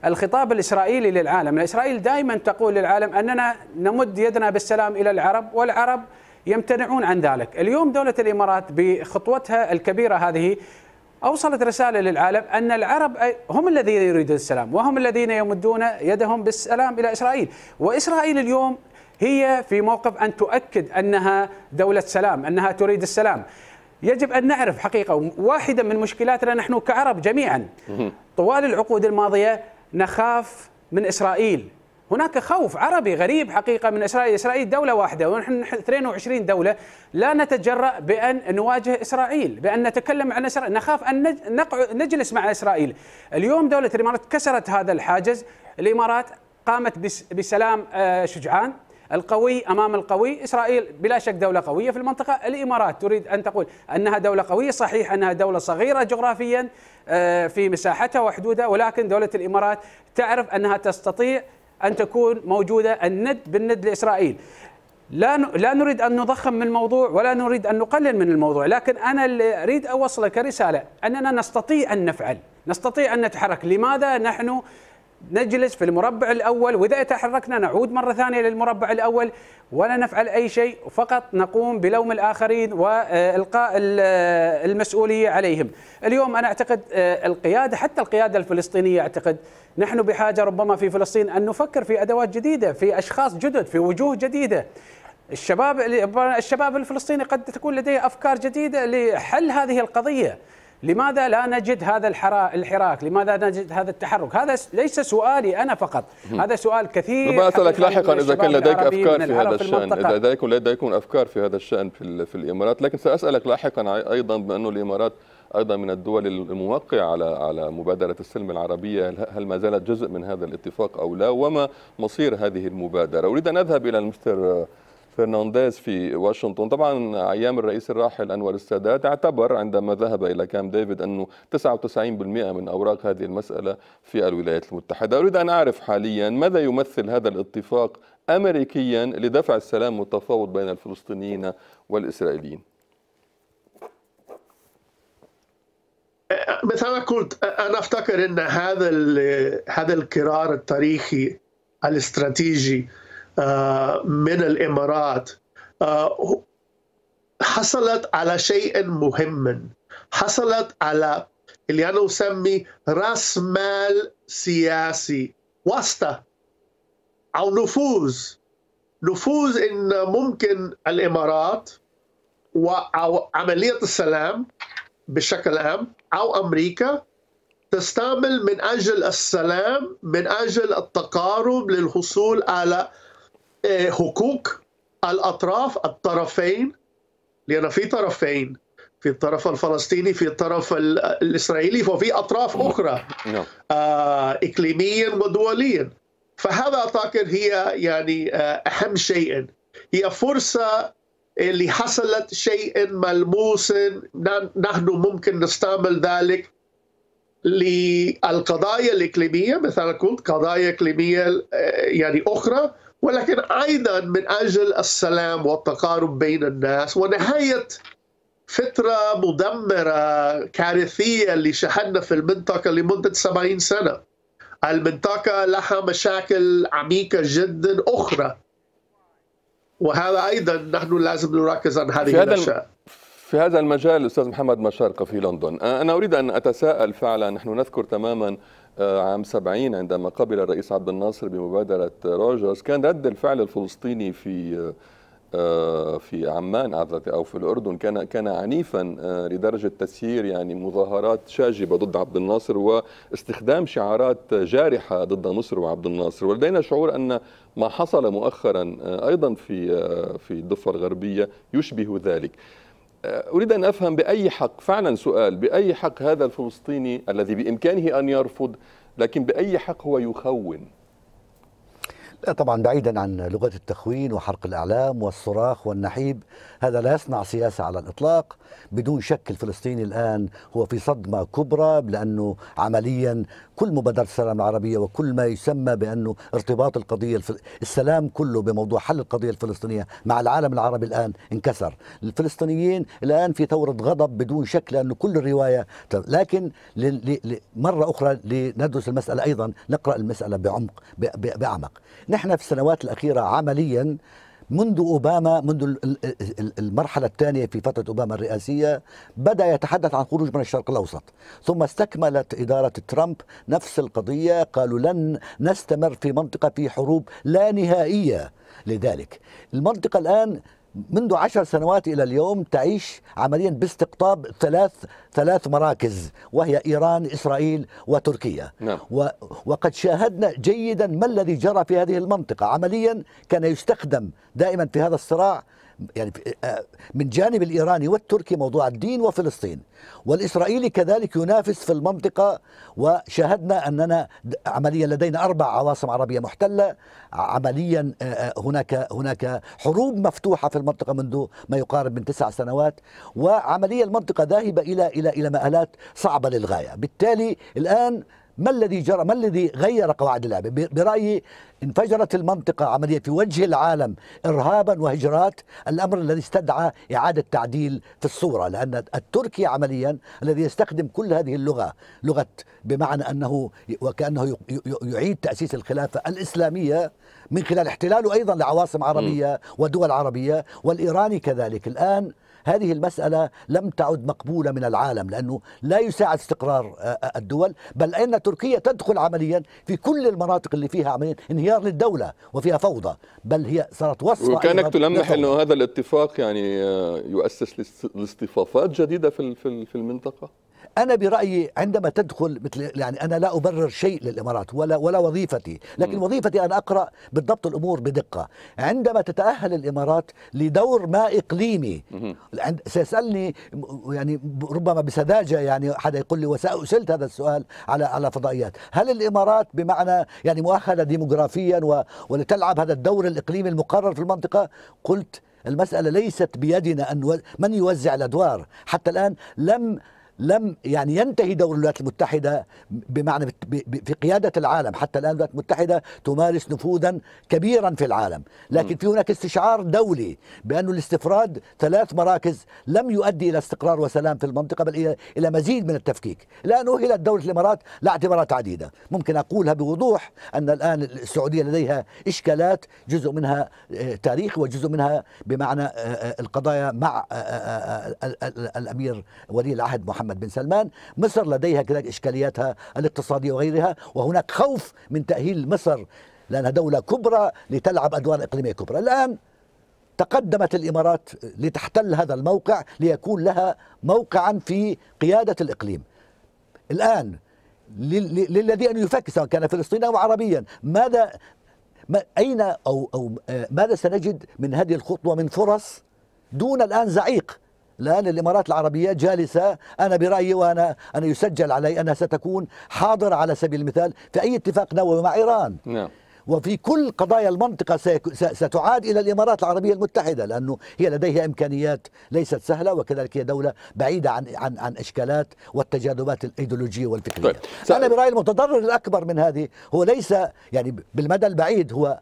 الخطاب الاسرائيلي للعالم، اسرائيل دائما تقول للعالم اننا نمد يدنا بالسلام الى العرب والعرب يمتنعون عن ذلك، اليوم دوله الامارات بخطوتها الكبيره هذه أوصلت رسالة للعالم أن العرب هم الذين يريدون السلام وهم الذين يمدون يدهم بالسلام إلى إسرائيل وإسرائيل اليوم هي في موقف أن تؤكد أنها دولة سلام أنها تريد السلام يجب أن نعرف حقيقة واحدة من مشكلاتنا نحن كعرب جميعا طوال العقود الماضية نخاف من إسرائيل هناك خوف عربي غريب حقيقه من اسرائيل، اسرائيل دوله واحده ونحن 22 دوله لا نتجرأ بان نواجه اسرائيل، بان نتكلم عن اسرائيل، نخاف ان نجلس مع اسرائيل. اليوم دوله الامارات كسرت هذا الحاجز، الامارات قامت بسلام آه، شجعان القوي امام القوي، اسرائيل بلا شك دوله قويه في المنطقه، الامارات تريد ان تقول انها دوله قويه، صحيح انها دوله صغيره جغرافيا آه، في مساحتها وحدودها ولكن دوله الامارات تعرف انها تستطيع ان تكون موجوده الند بالند لاسرائيل لا لا نريد ان نضخم من الموضوع ولا نريد ان نقلل من الموضوع، لكن انا اللي اريد اوصله كرساله اننا نستطيع ان نفعل، نستطيع ان نتحرك، لماذا نحن نجلس في المربع الأول وإذا تحركنا نعود مرة ثانية للمربع الأول ولا نفعل أي شيء فقط نقوم بلوم الآخرين وإلقاء المسؤولية عليهم اليوم أنا أعتقد آه، القيادة حتى القيادة الفلسطينية أعتقد نحن بحاجة ربما في فلسطين أن نفكر في أدوات جديدة في أشخاص جدد في وجوه جديدة الشباب الشباب الفلسطيني قد تكون لديه افكار جديده لحل هذه القضيه لماذا لا نجد هذا الحراك لماذا لا نجد هذا التحرك هذا ليس سؤالي أنا فقط هذا سؤال كثير أسألك لاحقا إذا كان لديك أفكار في هذا الشأن إذا لديكم أفكار في هذا الشأن في, في الإمارات لكن سأسألك لاحقا أيضا بأنه الإمارات ايضا من الدول الموقعه على على مبادره السلم العربيه هل ما زالت جزء من هذا الاتفاق او لا وما مصير هذه المبادره اريد ان اذهب الى المستر فرنانديز في واشنطن طبعا أيام الرئيس الراحل أنور السادات اعتبر عندما ذهب إلى كام ديفيد أنه 99% من أوراق هذه المسألة في الولايات المتحدة أريد أن أعرف حاليا ماذا يمثل هذا الاتفاق أمريكيا لدفع السلام والتفاوض بين الفلسطينيين والإسرائيليين مثل ما قلت انا افتكر ان هذا هذا القرار التاريخي الاستراتيجي آه، من الامارات آه، حصلت على شيء مهم حصلت على اللي انا اسمي راس مال سياسي واسطه او نفوذ نفوذ ان ممكن الامارات او عمليه السلام بشكل عام او امريكا تستعمل من اجل السلام من اجل التقارب للحصول على حقوق الاطراف الطرفين لان في طرفين في الطرف الفلسطيني في الطرف الاسرائيلي وفي اطراف نعم. اخرى نعم. آه، اقليميا ودوليا فهذا اعتقد هي يعني آه، اهم شيء هي فرصه اللي حصلت شيء ملموس نحن ممكن نستعمل ذلك للقضايا الإقليمية مثلا قلت قضايا إقليمية آه، يعني أخرى ولكن ايضا من اجل السلام والتقارب بين الناس ونهايه فتره مدمره كارثيه اللي شهدنا في المنطقه لمده 70 سنه. المنطقه لها مشاكل عميقه جدا اخرى. وهذا ايضا نحن لازم نركز عن هذه في الاشياء. في هذا المجال استاذ محمد مشارقه في لندن، انا اريد ان اتساءل فعلا نحن نذكر تماما عام 70 عندما قبل الرئيس عبد الناصر بمبادرة روجرز كان رد الفعل الفلسطيني في آه، في عمان او في الاردن كان كان عنيفا آه، لدرجه تسيير يعني مظاهرات شاجبه ضد عبد الناصر واستخدام شعارات جارحه ضد مصر وعبد الناصر ولدينا شعور ان ما حصل مؤخرا آه، ايضا في في الضفه الغربيه يشبه ذلك آه، أريد أن أفهم بأي حق فعلا سؤال بأي حق هذا الفلسطيني الذي بإمكانه أن يرفض لكن بأي حق هو يخون لا طبعا بعيدا عن لغة التخوين وحرق الأعلام والصراخ والنحيب هذا لا يصنع سياسة على الإطلاق بدون شك الفلسطيني الآن هو في صدمة كبرى لأنه عمليا كل مبادرة السلام العربية وكل ما يسمى بأنه ارتباط القضية السلام كله بموضوع حل القضية الفلسطينية مع العالم العربي الآن انكسر الفلسطينيين الآن في ثورة غضب بدون شك لأنه كل الرواية لكن ل... ل... مرة أخرى لندرس المسألة أيضا نقرأ المسألة بعمق ب... ب... بأعمق نحن في السنوات الأخيرة عمليا منذ أوباما منذ المرحلة الثانية في فترة أوباما الرئاسية بدأ يتحدث عن خروج من الشرق الأوسط ثم استكملت إدارة ترامب نفس القضية قالوا لن نستمر في منطقة في حروب لا نهائية لذلك المنطقة الآن منذ عشر سنوات إلى اليوم تعيش عمليا باستقطاب ثلاث ثلاث مراكز وهي إيران إسرائيل وتركيا نعم. و وقد شاهدنا جيدا ما الذي جرى في هذه المنطقة عمليا كان يستخدم دائما في هذا الصراع يعني آه، من جانب الإيراني والتركي موضوع الدين وفلسطين والإسرائيلي كذلك ينافس في المنطقة وشاهدنا أننا عمليا لدينا أربع عواصم عربية محتلة عمليا آه، آه، هناك هناك حروب مفتوحة في المنطقة منذ ما يقارب من تسع سنوات وعمليا المنطقة ذاهبة إلى إلى إلى مآلات صعبة للغاية بالتالي الآن ما الذي جرى ما الذي غير قواعد اللعبة برأيي انفجرت المنطقة عملية في وجه العالم إرهابا وهجرات الأمر الذي استدعى إعادة تعديل في الصورة لأن التركي عمليا الذي يستخدم كل هذه اللغة لغة بمعنى أنه وكأنه يعيد تأسيس الخلافة الإسلامية من خلال احتلاله أيضا لعواصم عربية ودول عربية والإيراني كذلك الآن هذه المسألة لم تعد مقبولة من العالم لأنه لا يساعد استقرار آه، آه، الدول بل أن تركيا تدخل عمليا في كل المناطق اللي فيها عمليا انهيار للدولة وفيها فوضى بل هي صارت وصفة وكانك تلمح أنه هذا الاتفاق يعني آه، يؤسس لاصطفافات جديدة في المنطقة انا برايي عندما تدخل مثل يعني انا لا ابرر شيء للامارات ولا ولا وظيفتي لكن م. وظيفتي ان اقرا بالضبط الامور بدقه عندما تتاهل الامارات لدور ما اقليمي م. سيسالني يعني ربما بسذاجه يعني حدا يقول لي وسالت هذا السؤال على على فضائيات هل الامارات بمعنى يعني مؤهله ديموغرافيا ولتلعب هذا الدور الاقليمي المقرر في المنطقه قلت المسألة ليست بيدنا أن من يوزع الأدوار حتى الآن لم لم يعني ينتهي دور الولايات المتحدة بمعنى في قيادة العالم حتى الآن الولايات المتحدة تمارس نفوذا كبيرا في العالم لكن في هناك استشعار دولي بأن الاستفراد ثلاث مراكز لم يؤدي إلى استقرار وسلام في المنطقة بل إلى مزيد من التفكيك الآن أهلت دولة الإمارات لاعتبارات عديدة ممكن أقولها بوضوح أن الآن السعودية لديها إشكالات جزء منها آه، تاريخ وجزء منها بمعنى آه، آه، القضايا مع الأمير ولي العهد محمد محمد بن سلمان مصر لديها كذلك إشكالياتها الاقتصادية وغيرها وهناك خوف من تأهيل مصر لأنها دولة كبرى لتلعب أدوار إقليمية كبرى الآن تقدمت الإمارات لتحتل هذا الموقع ليكون لها موقعا في قيادة الإقليم الآن للذي أن يفكر سواء كان فلسطينيا أو عربيا ماذا ما أين أو, أو آه، ماذا سنجد من هذه الخطوة من فرص دون الآن زعيق الآن الإمارات العربية جالسة أنا برأيي وأنا أنا يسجل علي أنها ستكون حاضرة على سبيل المثال في أي اتفاق نووي مع إيران نعم. وفي كل قضايا المنطقة ستعاد إلى الإمارات العربية المتحدة لأنه هي لديها إمكانيات ليست سهلة وكذلك هي دولة بعيدة عن عن عن إشكالات والتجاذبات الأيديولوجية والفكرية طيب. أنا برأيي المتضرر الأكبر من هذه هو ليس يعني بالمدى البعيد هو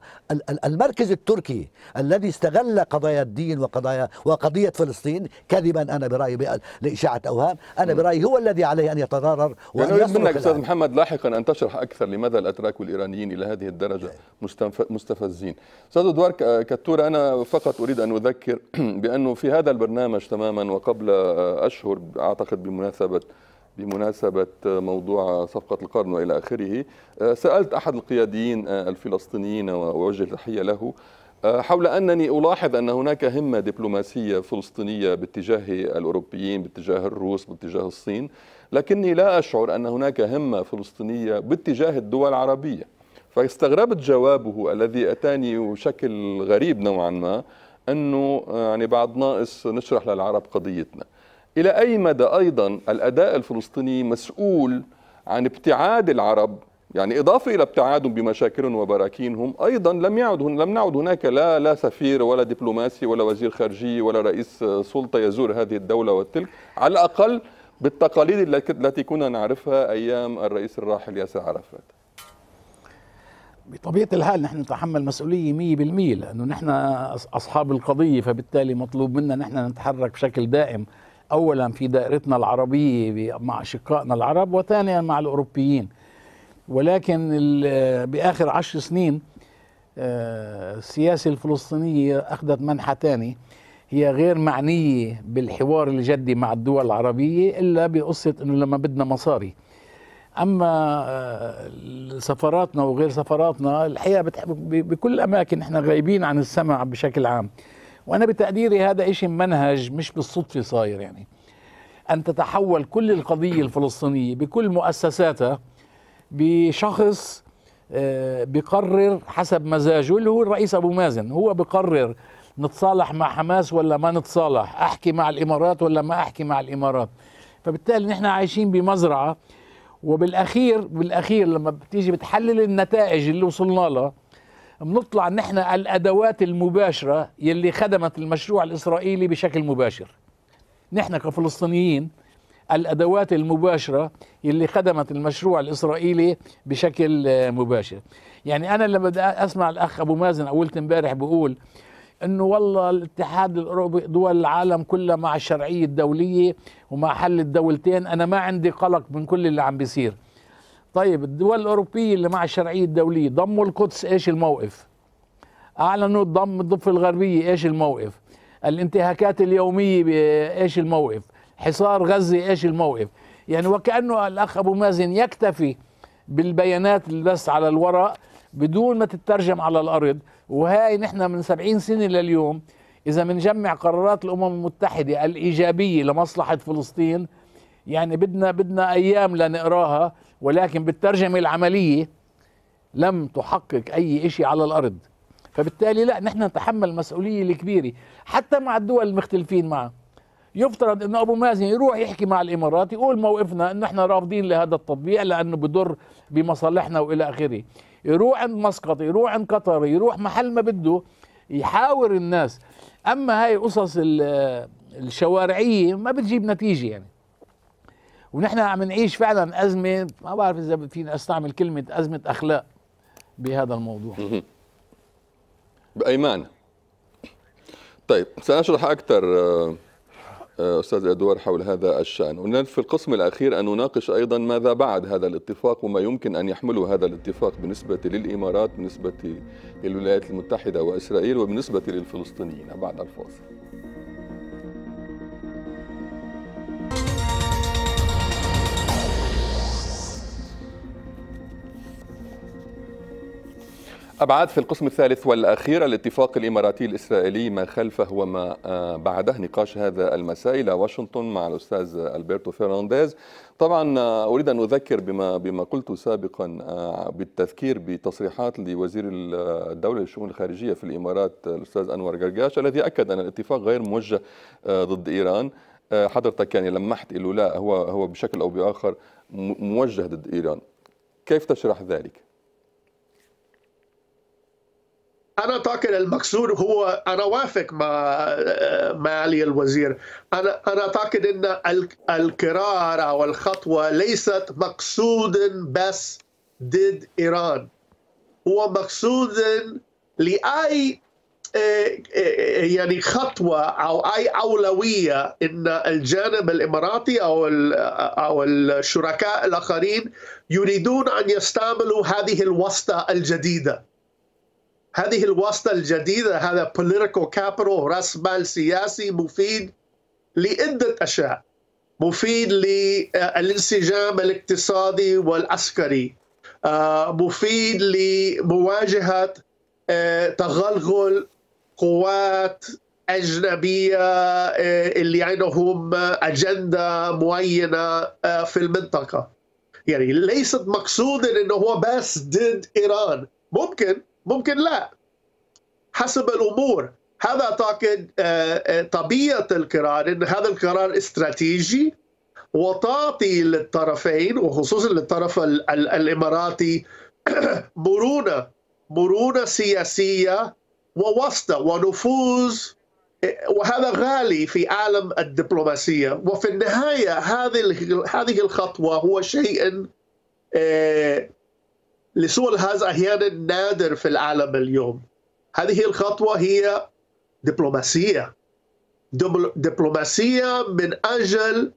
المركز التركي الذي استغل قضايا الدين وقضايا وقضية فلسطين كذبا أنا برأيي لإشاعة أوهام أنا برأيي هو الذي عليه أن يتضرر يعني وأن يصرخ منك أستاذ محمد لاحقا أن تشرح أكثر لماذا الأتراك والإيرانيين إلى هذه الدرجة مستفزين استاذ ادوار كتور انا فقط اريد ان اذكر (clears throat) بانه في هذا البرنامج تماما وقبل اشهر اعتقد بمناسبه بمناسبة موضوع صفقة القرن وإلى آخره سألت أحد القياديين آه، الفلسطينيين وأوجه تحية له آه، حول أنني ألاحظ أن هناك همة دبلوماسية فلسطينية باتجاه الأوروبيين باتجاه الروس باتجاه الصين لكني لا أشعر أن هناك همة فلسطينية باتجاه الدول العربية فاستغربت جوابه الذي أتاني بشكل غريب نوعا ما أنه آه، يعني بعد ناقص نشرح للعرب قضيتنا إلى أي مدى أيضا الأداء الفلسطيني مسؤول عن ابتعاد العرب يعني إضافة إلى ابتعادهم بمشاكلهم وبراكينهم أيضا لم يعد لم نعد هناك لا لا سفير ولا دبلوماسي ولا وزير خارجية ولا رئيس آه، سلطة يزور هذه الدولة والتلك على الأقل بالتقاليد التي كنا نعرفها أيام الرئيس الراحل ياسر عرفات بطبيعه الحال نحن نتحمل مسؤوليه 100% لانه نحن اصحاب القضيه فبالتالي مطلوب منا نحن نتحرك بشكل دائم اولا في دائرتنا العربيه مع اشقائنا العرب وثانيا مع الاوروبيين ولكن باخر عشر سنين آه، السياسه الفلسطينيه اخذت منحى ثاني هي غير معنيه بالحوار الجدي مع الدول العربيه الا بقصه انه لما بدنا مصاري اما آه، سفراتنا وغير سفراتنا الحقيقه بكل الاماكن احنا غايبين عن السمع بشكل عام وانا بتقديري هذا شيء منهج مش بالصدفه صاير يعني ان تتحول كل القضيه الفلسطينيه بكل مؤسساتها بشخص آه، بقرر حسب مزاجه اللي هو الرئيس ابو مازن هو بقرر نتصالح مع حماس ولا ما نتصالح احكي مع الامارات ولا ما احكي مع الامارات فبالتالي نحن عايشين بمزرعه وبالاخير بالاخير لما بتيجي بتحلل النتائج اللي وصلنا لها بنطلع نحن الادوات المباشره يلي خدمت المشروع الاسرائيلي بشكل مباشر نحن كفلسطينيين الادوات المباشره اللي خدمت المشروع الاسرائيلي بشكل مباشر يعني انا لما بدي اسمع الاخ ابو مازن اول امبارح بقول انه والله الاتحاد الاوروبي دول العالم كلها مع الشرعيه الدوليه ومع حل الدولتين انا ما عندي قلق من كل اللي عم بيصير طيب الدول الاوروبيه اللي مع الشرعيه الدوليه ضموا القدس ايش الموقف اعلنوا ضم الضفه الغربيه ايش الموقف الانتهاكات اليوميه ايش الموقف حصار غزه ايش الموقف يعني وكانه الاخ ابو مازن يكتفي بالبيانات اللي بس على الورق بدون ما تترجم على الارض وهاي نحن من سبعين سنة لليوم إذا بنجمع قرارات الأمم المتحدة الإيجابية لمصلحة فلسطين يعني بدنا بدنا أيام لنقراها ولكن بالترجمة العملية لم تحقق أي شيء على الأرض فبالتالي لا نحن نتحمل المسؤولية الكبيرة حتى مع الدول المختلفين معه يفترض انه ابو مازن يروح يحكي مع الامارات يقول موقفنا انه احنا رافضين لهذا التطبيع لانه بضر بمصالحنا والى اخره يروح عند مسقط يروح عند قطر يروح محل ما بده يحاور الناس اما هاي قصص الشوارعيه ما بتجيب نتيجه يعني ونحن عم نعيش فعلا ازمه ما بعرف اذا فينا استعمل كلمه ازمه اخلاق بهذا الموضوع بايمان طيب سنشرح اكثر آه، أستاذ أدوار حول هذا الشأن ونلف في القسم الأخير أن نناقش أيضا ماذا بعد هذا الاتفاق وما يمكن أن يحمله هذا الاتفاق بالنسبة للإمارات بالنسبة للولايات المتحدة وإسرائيل وبالنسبة للفلسطينيين بعد الفاصل أبعاد في القسم الثالث والأخير الاتفاق الإماراتي الإسرائيلي ما خلفه وما آه، بعده نقاش هذا المساء إلى واشنطن مع الأستاذ ألبرتو فرنانديز طبعا آه، أريد أن أذكر بما بما قلت سابقا آه، بالتذكير بتصريحات لوزير الدولة للشؤون الخارجية في الإمارات الأستاذ أنور قرقاش الذي أكد أن الاتفاق غير موجه ضد إيران حضرتك يعني لمحت له لا هو هو بشكل أو بآخر موجه ضد إيران كيف تشرح ذلك؟ انا اعتقد المقصود هو انا وافق مع معالي الوزير انا انا اعتقد ان القرار او الخطوه ليست مقصود بس ضد ايران هو مقصود لاي آه، آه، يعني خطوه او اي اولويه ان الجانب الاماراتي او او الشركاء الاخرين يريدون ان يستعملوا هذه الوسطه الجديده هذه الواسطة الجديدة هذا political capital رأس مال سياسي مفيد لعدة أشياء مفيد للانسجام آه، الاقتصادي والعسكري آه، مفيد لمواجهة آه، تغلغل قوات أجنبية اللي عندهم أجندة معينة في المنطقة يعني ليست مقصودا أنه هو بس ضد إيران ممكن ممكن لا حسب الامور هذا اعتقد آه، آه، طبيعه القرار ان هذا القرار استراتيجي وتعطي للطرفين وخصوصا للطرف الاماراتي (coughs) مرونه مرونه سياسيه ووسطه ونفوذ وهذا غالي في عالم الدبلوماسيه وفي النهايه هذه هذه الخطوه هو شيء آه، لسوء الحظ احيانا نادر في العالم اليوم هذه الخطوه هي دبلوماسيه دبلوماسيه من اجل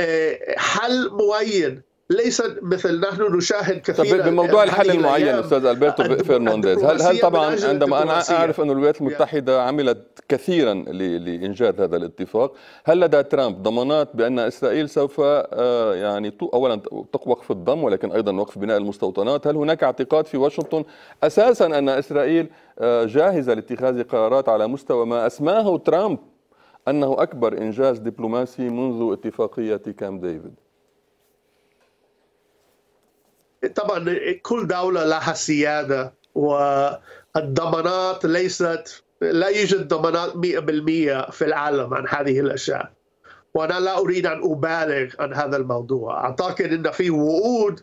آه، حل معين ليس مثل نحن نشاهد طيب، كثيرا بموضوع الحل المعين استاذ البرتو فرنانديز هل هل طبعا عندما انا اعرف ان الولايات المتحده عملت كثيرا لانجاز هذا الاتفاق هل لدى ترامب ضمانات بان اسرائيل سوف آه، يعني اولا توقف الضم ولكن ايضا وقف بناء المستوطنات هل هناك اعتقاد في واشنطن اساسا ان اسرائيل آه، جاهزه لاتخاذ قرارات على مستوى ما اسماه ترامب انه اكبر انجاز دبلوماسي منذ اتفاقيه كام ديفيد طبعا كل دوله لها سياده والضمانات ليست لا يوجد ضمانات 100% في العالم عن هذه الاشياء وانا لا اريد ان ابالغ عن هذا الموضوع اعتقد ان في وعود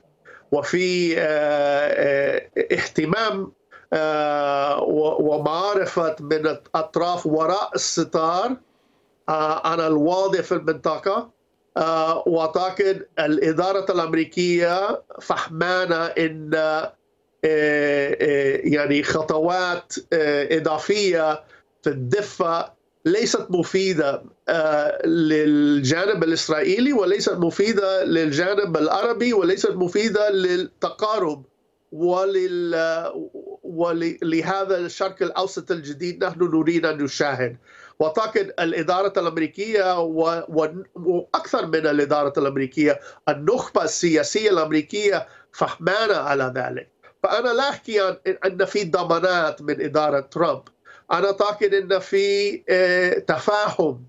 وفي آه، آه، اهتمام آه، ومعرفه من الاطراف وراء الستار عن الواضح في المنطقه آه، واعتقد الاداره الامريكيه فهمانه ان آه، آه، يعني خطوات اضافيه في الضفه ليست مفيده للجانب الاسرائيلي وليست مفيده للجانب العربي وليست مفيده للتقارب ولل ولهذا الشرق الاوسط الجديد نحن نريد ان نشاهد. واعتقد الاداره الامريكيه واكثر من الاداره الامريكيه النخبه السياسيه الامريكيه فهمانه على ذلك فانا لا احكي ان في ضمانات من اداره ترامب انا اعتقد ان في آه، تفاهم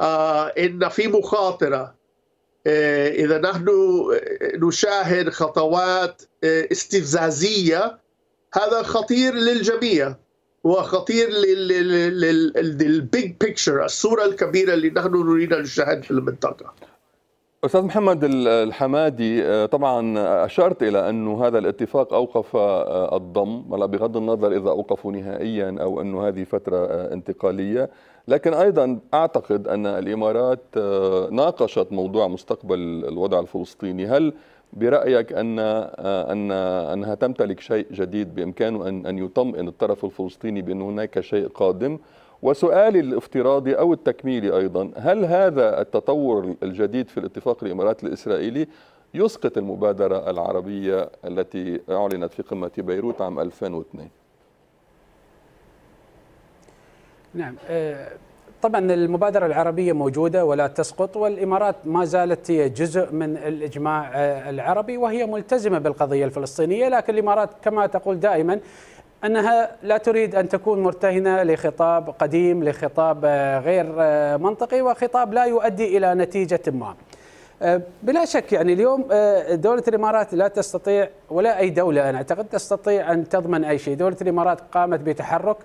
آه، ان في مخاطره آه، اذا نحن نشاهد خطوات استفزازيه هذا خطير للجميع وخطير للبيج بيكتشر الصوره الكبيره اللي نحن نريد ان نشاهدها في المنطقه استاذ محمد الحمادي آه، طبعا آه، اشرت الى انه هذا الاتفاق اوقف آه، الضم بغض النظر اذا اوقفوا نهائيا او انه هذه فتره انتقاليه لكن ايضا اعتقد ان الامارات ناقشت موضوع مستقبل الوضع الفلسطيني هل برايك ان ان انها تمتلك شيء جديد بامكانه ان ان يطمئن الطرف الفلسطيني بان هناك شيء قادم وسؤالي الافتراضي او التكميلي ايضا هل هذا التطور الجديد في الاتفاق الاماراتي الاسرائيلي يسقط المبادره العربيه التي اعلنت في قمه بيروت عام 2002 نعم آه، طبعا المبادرة العربية موجودة ولا تسقط والإمارات ما زالت هي جزء من الإجماع آه، العربي وهي ملتزمة بالقضية الفلسطينية لكن الإمارات كما تقول دائما أنها لا تريد أن تكون مرتهنة لخطاب قديم لخطاب آه، غير آه، منطقي وخطاب لا يؤدي إلى نتيجة ما بلا شك يعني اليوم دولة الإمارات لا تستطيع ولا أي دولة أنا أعتقد تستطيع أن تضمن أي شيء دولة الإمارات قامت بتحرك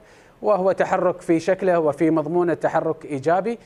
وهو تحرك في شكله وفي مضمونه تحرك ايجابي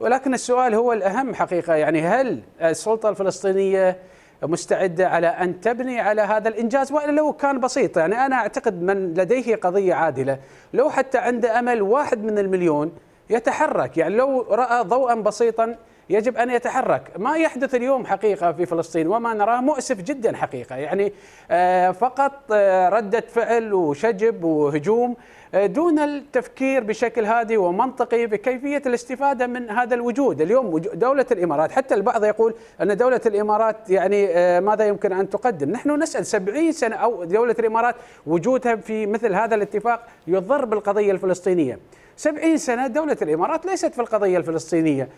ولكن السؤال هو الاهم حقيقه يعني هل السلطه الفلسطينيه مستعده على ان تبني على هذا الانجاز وإلا لو كان بسيط يعني انا اعتقد من لديه قضيه عادله لو حتى عنده امل واحد من المليون يتحرك يعني لو راى ضوءا بسيطا يجب ان يتحرك، ما يحدث اليوم حقيقه في فلسطين وما نراه مؤسف جدا حقيقه، يعني آه، فقط آه، رده فعل وشجب وهجوم آه، دون التفكير بشكل هادي ومنطقي بكيفية الاستفادة من هذا الوجود اليوم دولة الإمارات حتى البعض يقول أن دولة الإمارات يعني آه، ماذا يمكن أن تقدم نحن نسأل 70 سنة أو دولة الإمارات وجودها في مثل هذا الاتفاق يضر بالقضية الفلسطينية 70 سنة دولة الإمارات ليست في القضية الفلسطينية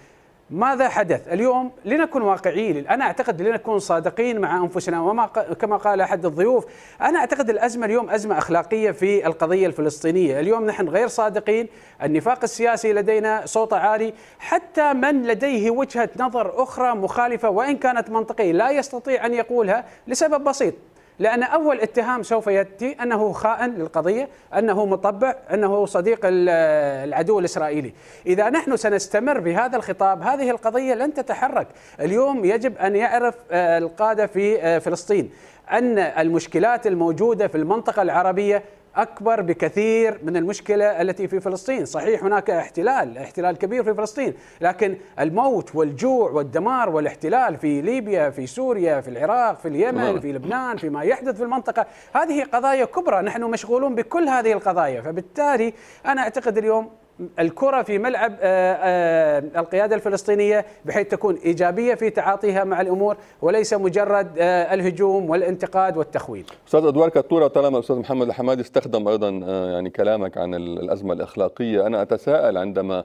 ماذا حدث اليوم لنكن واقعيين أنا أعتقد لنكون صادقين مع أنفسنا وما كما قال أحد الضيوف أنا أعتقد الأزمة اليوم أزمة أخلاقية في القضية الفلسطينية اليوم نحن غير صادقين النفاق السياسي لدينا صوت عالي حتى من لديه وجهة نظر أخرى مخالفة وإن كانت منطقية لا يستطيع أن يقولها لسبب بسيط لأن أول اتهام سوف يأتي أنه خائن للقضية أنه مطبع أنه صديق العدو الإسرائيلي إذا نحن سنستمر بهذا الخطاب هذه القضية لن تتحرك اليوم يجب أن يعرف آه، القادة في آه، فلسطين أن المشكلات الموجودة في المنطقة العربية اكبر بكثير من المشكله التي في فلسطين، صحيح هناك احتلال، احتلال كبير في فلسطين، لكن الموت والجوع والدمار والاحتلال في ليبيا، في سوريا، في العراق، في اليمن، نعم. في لبنان، فيما يحدث في المنطقه، هذه قضايا كبرى، نحن مشغولون بكل هذه القضايا، فبالتالي انا اعتقد اليوم الكرة في ملعب آه، آه، القيادة الفلسطينية بحيث تكون إيجابية في تعاطيها مع الأمور وليس مجرد آه، الهجوم والانتقاد والتخويف أستاذ أدوار كتورة طالما أستاذ محمد الحمادي استخدم أيضا يعني كلامك عن الأزمة الأخلاقية أنا أتساءل عندما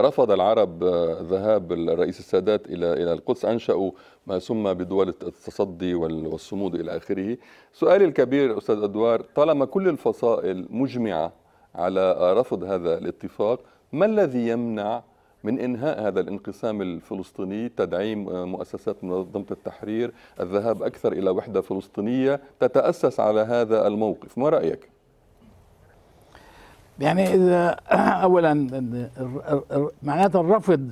رفض العرب ذهاب الرئيس السادات إلى إلى القدس أنشأوا ما سمى بدول التصدي والصمود إلى آخره سؤالي الكبير أستاذ أدوار طالما كل الفصائل مجمعة على رفض هذا الاتفاق ما الذي يمنع من انهاء هذا الانقسام الفلسطيني تدعيم مؤسسات منظمه التحرير الذهاب اكثر الى وحده فلسطينيه تتاسس على هذا الموقف ما رايك يعني اذا (clears throat) اولا معناتها الرفض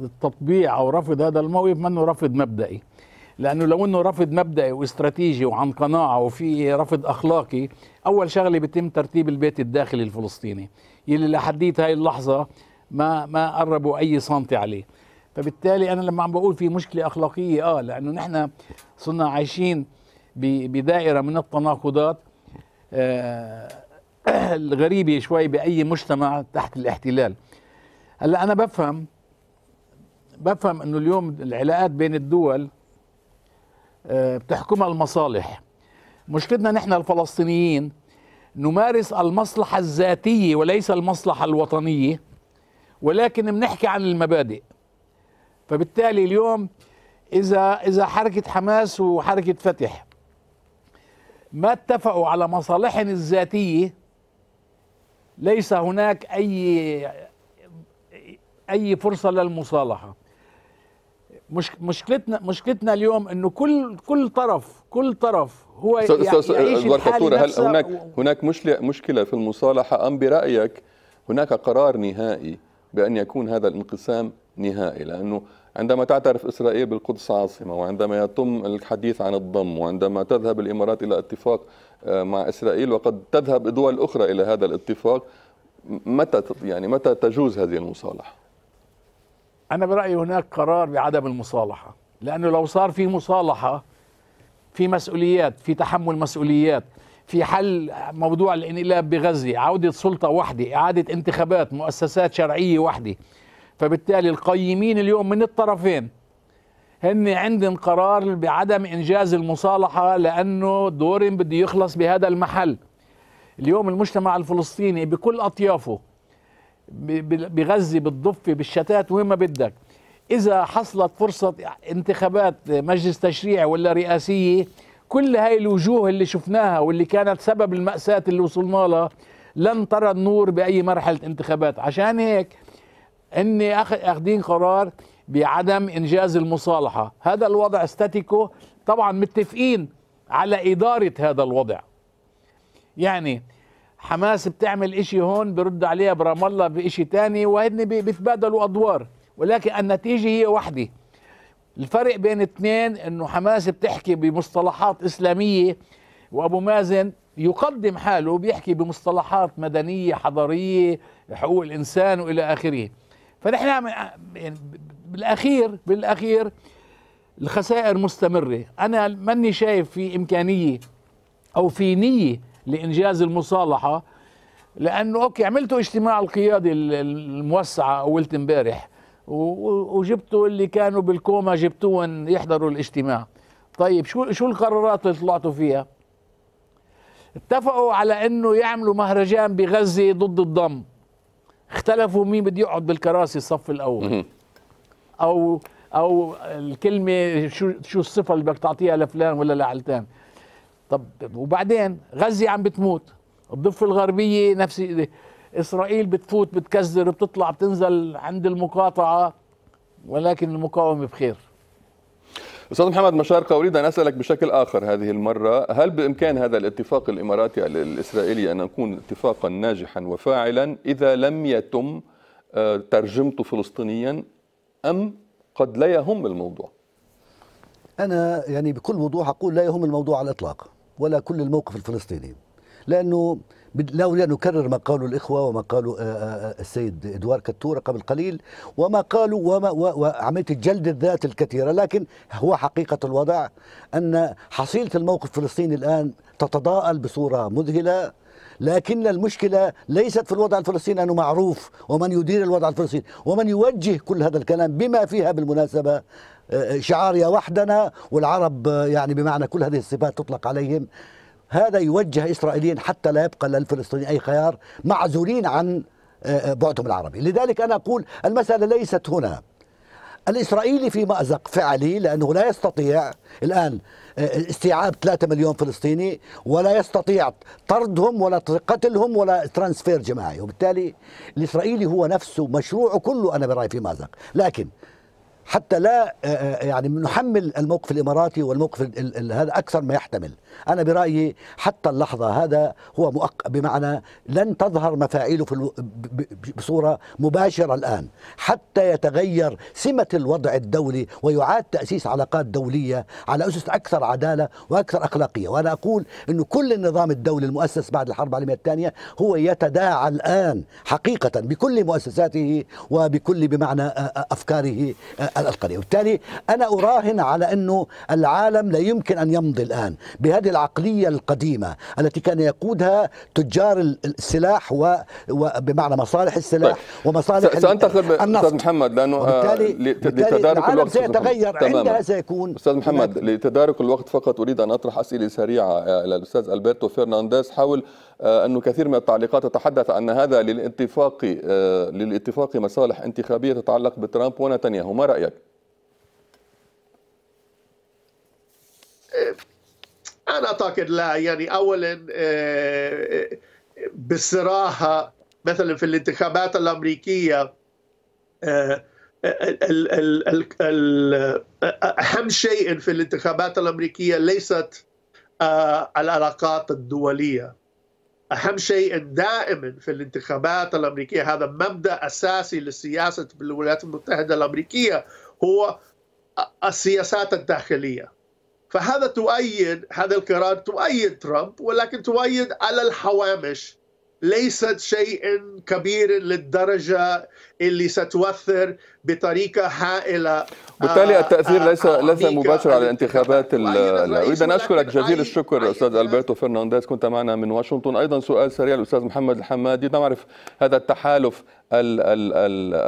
التطبيع او رفض هذا الموقف منه رفض مبدئي لانه لو انه رفض مبدئي واستراتيجي وعن قناعه وفي رفض اخلاقي اول شغله بيتم ترتيب البيت الداخلي الفلسطيني يلي لحديت هاي اللحظه ما ما قربوا اي سنتي عليه فبالتالي انا لما عم بقول في مشكله اخلاقيه اه لانه نحن صرنا عايشين بدائره من التناقضات آه (clears throat) الغريبه شوي باي مجتمع تحت الاحتلال هلا انا بفهم بفهم انه اليوم العلاقات بين الدول آه، بتحكمها المصالح مشكلتنا نحن الفلسطينيين نمارس المصلحة الذاتية وليس المصلحة الوطنية ولكن بنحكي عن المبادئ فبالتالي اليوم إذا إذا حركة حماس وحركة فتح ما اتفقوا على مصالحهم الذاتية ليس هناك أي أي فرصة للمصالحة مش مشكلتنا مشكلتنا اليوم انه كل كل طرف كل طرف هو يعني يعيش الحالي هل هناك و... هناك مشكله في المصالحه ام برايك هناك قرار نهائي بان يكون هذا الانقسام نهائي لانه عندما تعترف اسرائيل بالقدس عاصمه وعندما يتم الحديث عن الضم وعندما تذهب الامارات الى اتفاق آه، مع اسرائيل وقد تذهب دول اخرى الى هذا الاتفاق متى يعني متى تجوز هذه المصالحه أنا برأيي هناك قرار بعدم المصالحة لأنه لو صار في مصالحة في مسؤوليات في تحمل مسؤوليات في حل موضوع الانقلاب بغزة عودة سلطة وحدة إعادة انتخابات مؤسسات شرعية وحدة فبالتالي القيمين اليوم من الطرفين هن عندهم قرار بعدم إنجاز المصالحة لأنه دورهم بده يخلص بهذا المحل اليوم المجتمع الفلسطيني بكل أطيافه بغزي بالضفه بالشتات وين ما بدك اذا حصلت فرصه انتخابات مجلس تشريع ولا رئاسيه كل هاي الوجوه اللي شفناها واللي كانت سبب المأساة اللي وصلنا لها لن ترى النور بأي مرحلة انتخابات عشان هيك اني اخذين قرار بعدم انجاز المصالحة هذا الوضع ستاتيكو طبعا متفقين على إدارة هذا الوضع يعني حماس بتعمل إشي هون برد عليها برام الله بإشي تاني وهن بيتبادلوا أدوار ولكن النتيجة هي واحدة الفرق بين اثنين انه حماس بتحكي بمصطلحات اسلاميه وابو مازن يقدم حاله بيحكي بمصطلحات مدنيه حضاريه حقوق الانسان والى اخره فنحن يعني بالاخير بالاخير الخسائر مستمره انا ماني شايف في امكانيه او في نيه لإنجاز المصالحة لأنه أوكي عملتوا اجتماع القيادي الموسعة اولت امبارح وجبتوا اللي كانوا بالكوما جبتوهم يحضروا الاجتماع طيب شو شو القرارات اللي طلعتوا فيها اتفقوا على انه يعملوا مهرجان بغزه ضد الضم اختلفوا مين بده يقعد بالكراسي الصف الاول او او الكلمه شو شو الصفه اللي بدك تعطيها لفلان ولا لعلتان طب وبعدين غزه عم بتموت الضفه الغربيه نفس اسرائيل بتفوت بتكزر بتطلع بتنزل عند المقاطعه ولكن المقاومه بخير استاذ محمد مشارقة اريد ان اسالك بشكل اخر هذه المره، هل بامكان هذا الاتفاق الاماراتي الاسرائيلي ان يكون اتفاقا ناجحا وفاعلا اذا لم يتم آه، ترجمته فلسطينيا ام قد لا يهم الموضوع؟ انا يعني بكل وضوح اقول لا يهم الموضوع على الاطلاق. ولا كل الموقف الفلسطيني لانه لا أن أكرر ما قاله الإخوة وما قاله آه، آه، آه، السيد إدوار كتورة قبل قليل وما قالوا وما وعملية جلد الذات الكثيرة لكن هو حقيقة الوضع أن حصيلة الموقف الفلسطيني الآن تتضاءل بصورة مذهلة لكن المشكلة ليست في الوضع الفلسطيني أنه معروف ومن يدير الوضع الفلسطيني ومن يوجه كل هذا الكلام بما فيها بالمناسبة آه، آه، شعار يا وحدنا والعرب آه، يعني بمعنى كل هذه الصفات تطلق عليهم هذا يوجه إسرائيليين حتى لا يبقى للفلسطينيين أي خيار معزولين عن بعدهم العربي لذلك أنا أقول المسألة ليست هنا الإسرائيلي في مأزق فعلي لأنه لا يستطيع الآن استيعاب 3 مليون فلسطيني ولا يستطيع طردهم ولا قتلهم ولا ترانسفير جماعي وبالتالي الإسرائيلي هو نفسه مشروعه كله أنا برأيي في مازق لكن حتى لا آه، آه، يعني نحمل الموقف الاماراتي والموقف هذا اكثر ما يحتمل أنا برأيي حتى اللحظة هذا هو مؤق... بمعنى لن تظهر مفاعيله في الو... بصورة مباشرة الآن حتى يتغير سمة الوضع الدولي ويعاد تأسيس علاقات دولية على أسس أكثر عدالة وأكثر أخلاقية وأنا أقول أن كل النظام الدولي المؤسس بعد الحرب العالمية الثانية هو يتداعى الآن حقيقة بكل مؤسساته وبكل بمعنى أفكاره القرية وبالتالي أنا أراهن على أنه العالم لا يمكن أن يمضي الآن بهذا هذه العقلية القديمة التي كان يقودها تجار السلاح وبمعنى مصالح السلاح طيب. ومصالح سأنتقل أستاذ محمد لأنه آه، وبالتالي لتدارك الوقت سيتغير تماما. عندها سيكون أستاذ محمد لتدارك الوقت فقط أريد أن أطرح أسئلة سريعة آه، إلى الأستاذ ألبرتو فرنانديز حول أنه كثير من التعليقات تتحدث أن هذا للاتفاق آه، للاتفاق مصالح انتخابية تتعلق بترامب ونتنياهو ما رأيك؟ أنا أعتقد لا يعني أولا آه، آه، بصراحة مثلا في الانتخابات الأمريكية آه، أهم شيء في الانتخابات الأمريكية ليست العلاقات الدولية أهم شيء دائما في الانتخابات الأمريكية هذا مبدأ أساسي للسياسة بالولايات المتحدة الأمريكية هو السياسات الداخلية فهذا تؤيد هذا القرار تؤيد ترامب ولكن تؤيد على الهوامش ليست شيء كبير للدرجة اللي ستؤثر بطريقة هائلة بالتالي آه، التأثير آه، ليس ليس مباشر على الانتخابات إذا أشكرك جزيل الشكر أستاذ ألبرتو فرنانديز كنت معنا من واشنطن أيضا سؤال سريع الأستاذ محمد الحمادي نعرف هذا التحالف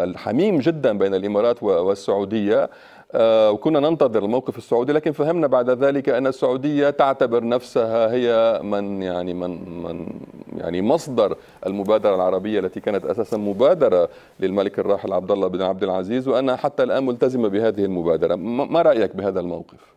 الحميم جدا بين الإمارات والسعودية آه، وكنا ننتظر الموقف السعودي لكن فهمنا بعد ذلك ان السعوديه تعتبر نفسها هي من يعني من من يعني مصدر المبادره العربيه التي كانت اساسا مبادره للملك الراحل عبد الله بن عبد العزيز وانها حتى الان ملتزمه بهذه المبادره ما رايك بهذا الموقف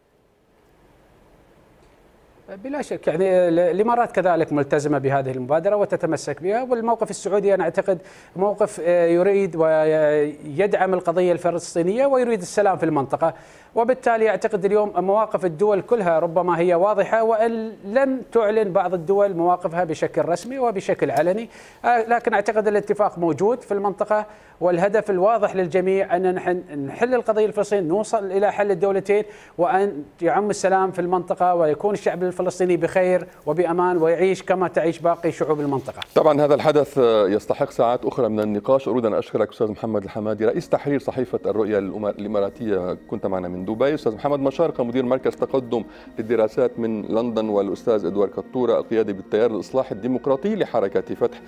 بلا شك يعني الامارات كذلك ملتزمه بهذه المبادره وتتمسك بها والموقف السعودي انا اعتقد موقف آه، يريد ويدعم القضيه الفلسطينيه ويريد السلام في المنطقه وبالتالي اعتقد اليوم مواقف الدول كلها ربما هي واضحه وان لم تعلن بعض الدول مواقفها بشكل رسمي وبشكل علني آه، لكن اعتقد الاتفاق موجود في المنطقه والهدف الواضح للجميع ان نحن نحل القضيه الفلسطينيه نوصل الى حل الدولتين وان يعم السلام في المنطقه ويكون الشعب الفلسطيني الفلسطيني بخير وبأمان ويعيش كما تعيش باقي شعوب المنطقة طبعا هذا الحدث يستحق ساعات أخرى من النقاش أريد أن أشكرك أستاذ محمد الحمادي رئيس تحرير صحيفة الرؤية الإماراتية كنت معنا من دبي أستاذ محمد مشارقة مدير مركز تقدم للدراسات من لندن والأستاذ إدوار كتورة القيادي بالتيار الاصلاح الديمقراطي لحركة فتح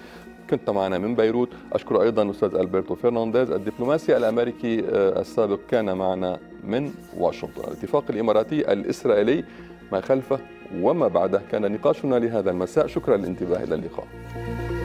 كنت معنا من بيروت أشكر أيضا الأستاذ ألبرتو فرنانديز الدبلوماسي الأمريكي آه، السابق كان معنا من واشنطن الاتفاق الإماراتي الإسرائيلي ما خلفه وما بعده كان نقاشنا لهذا المساء شكرا للانتباه إلى اللقاء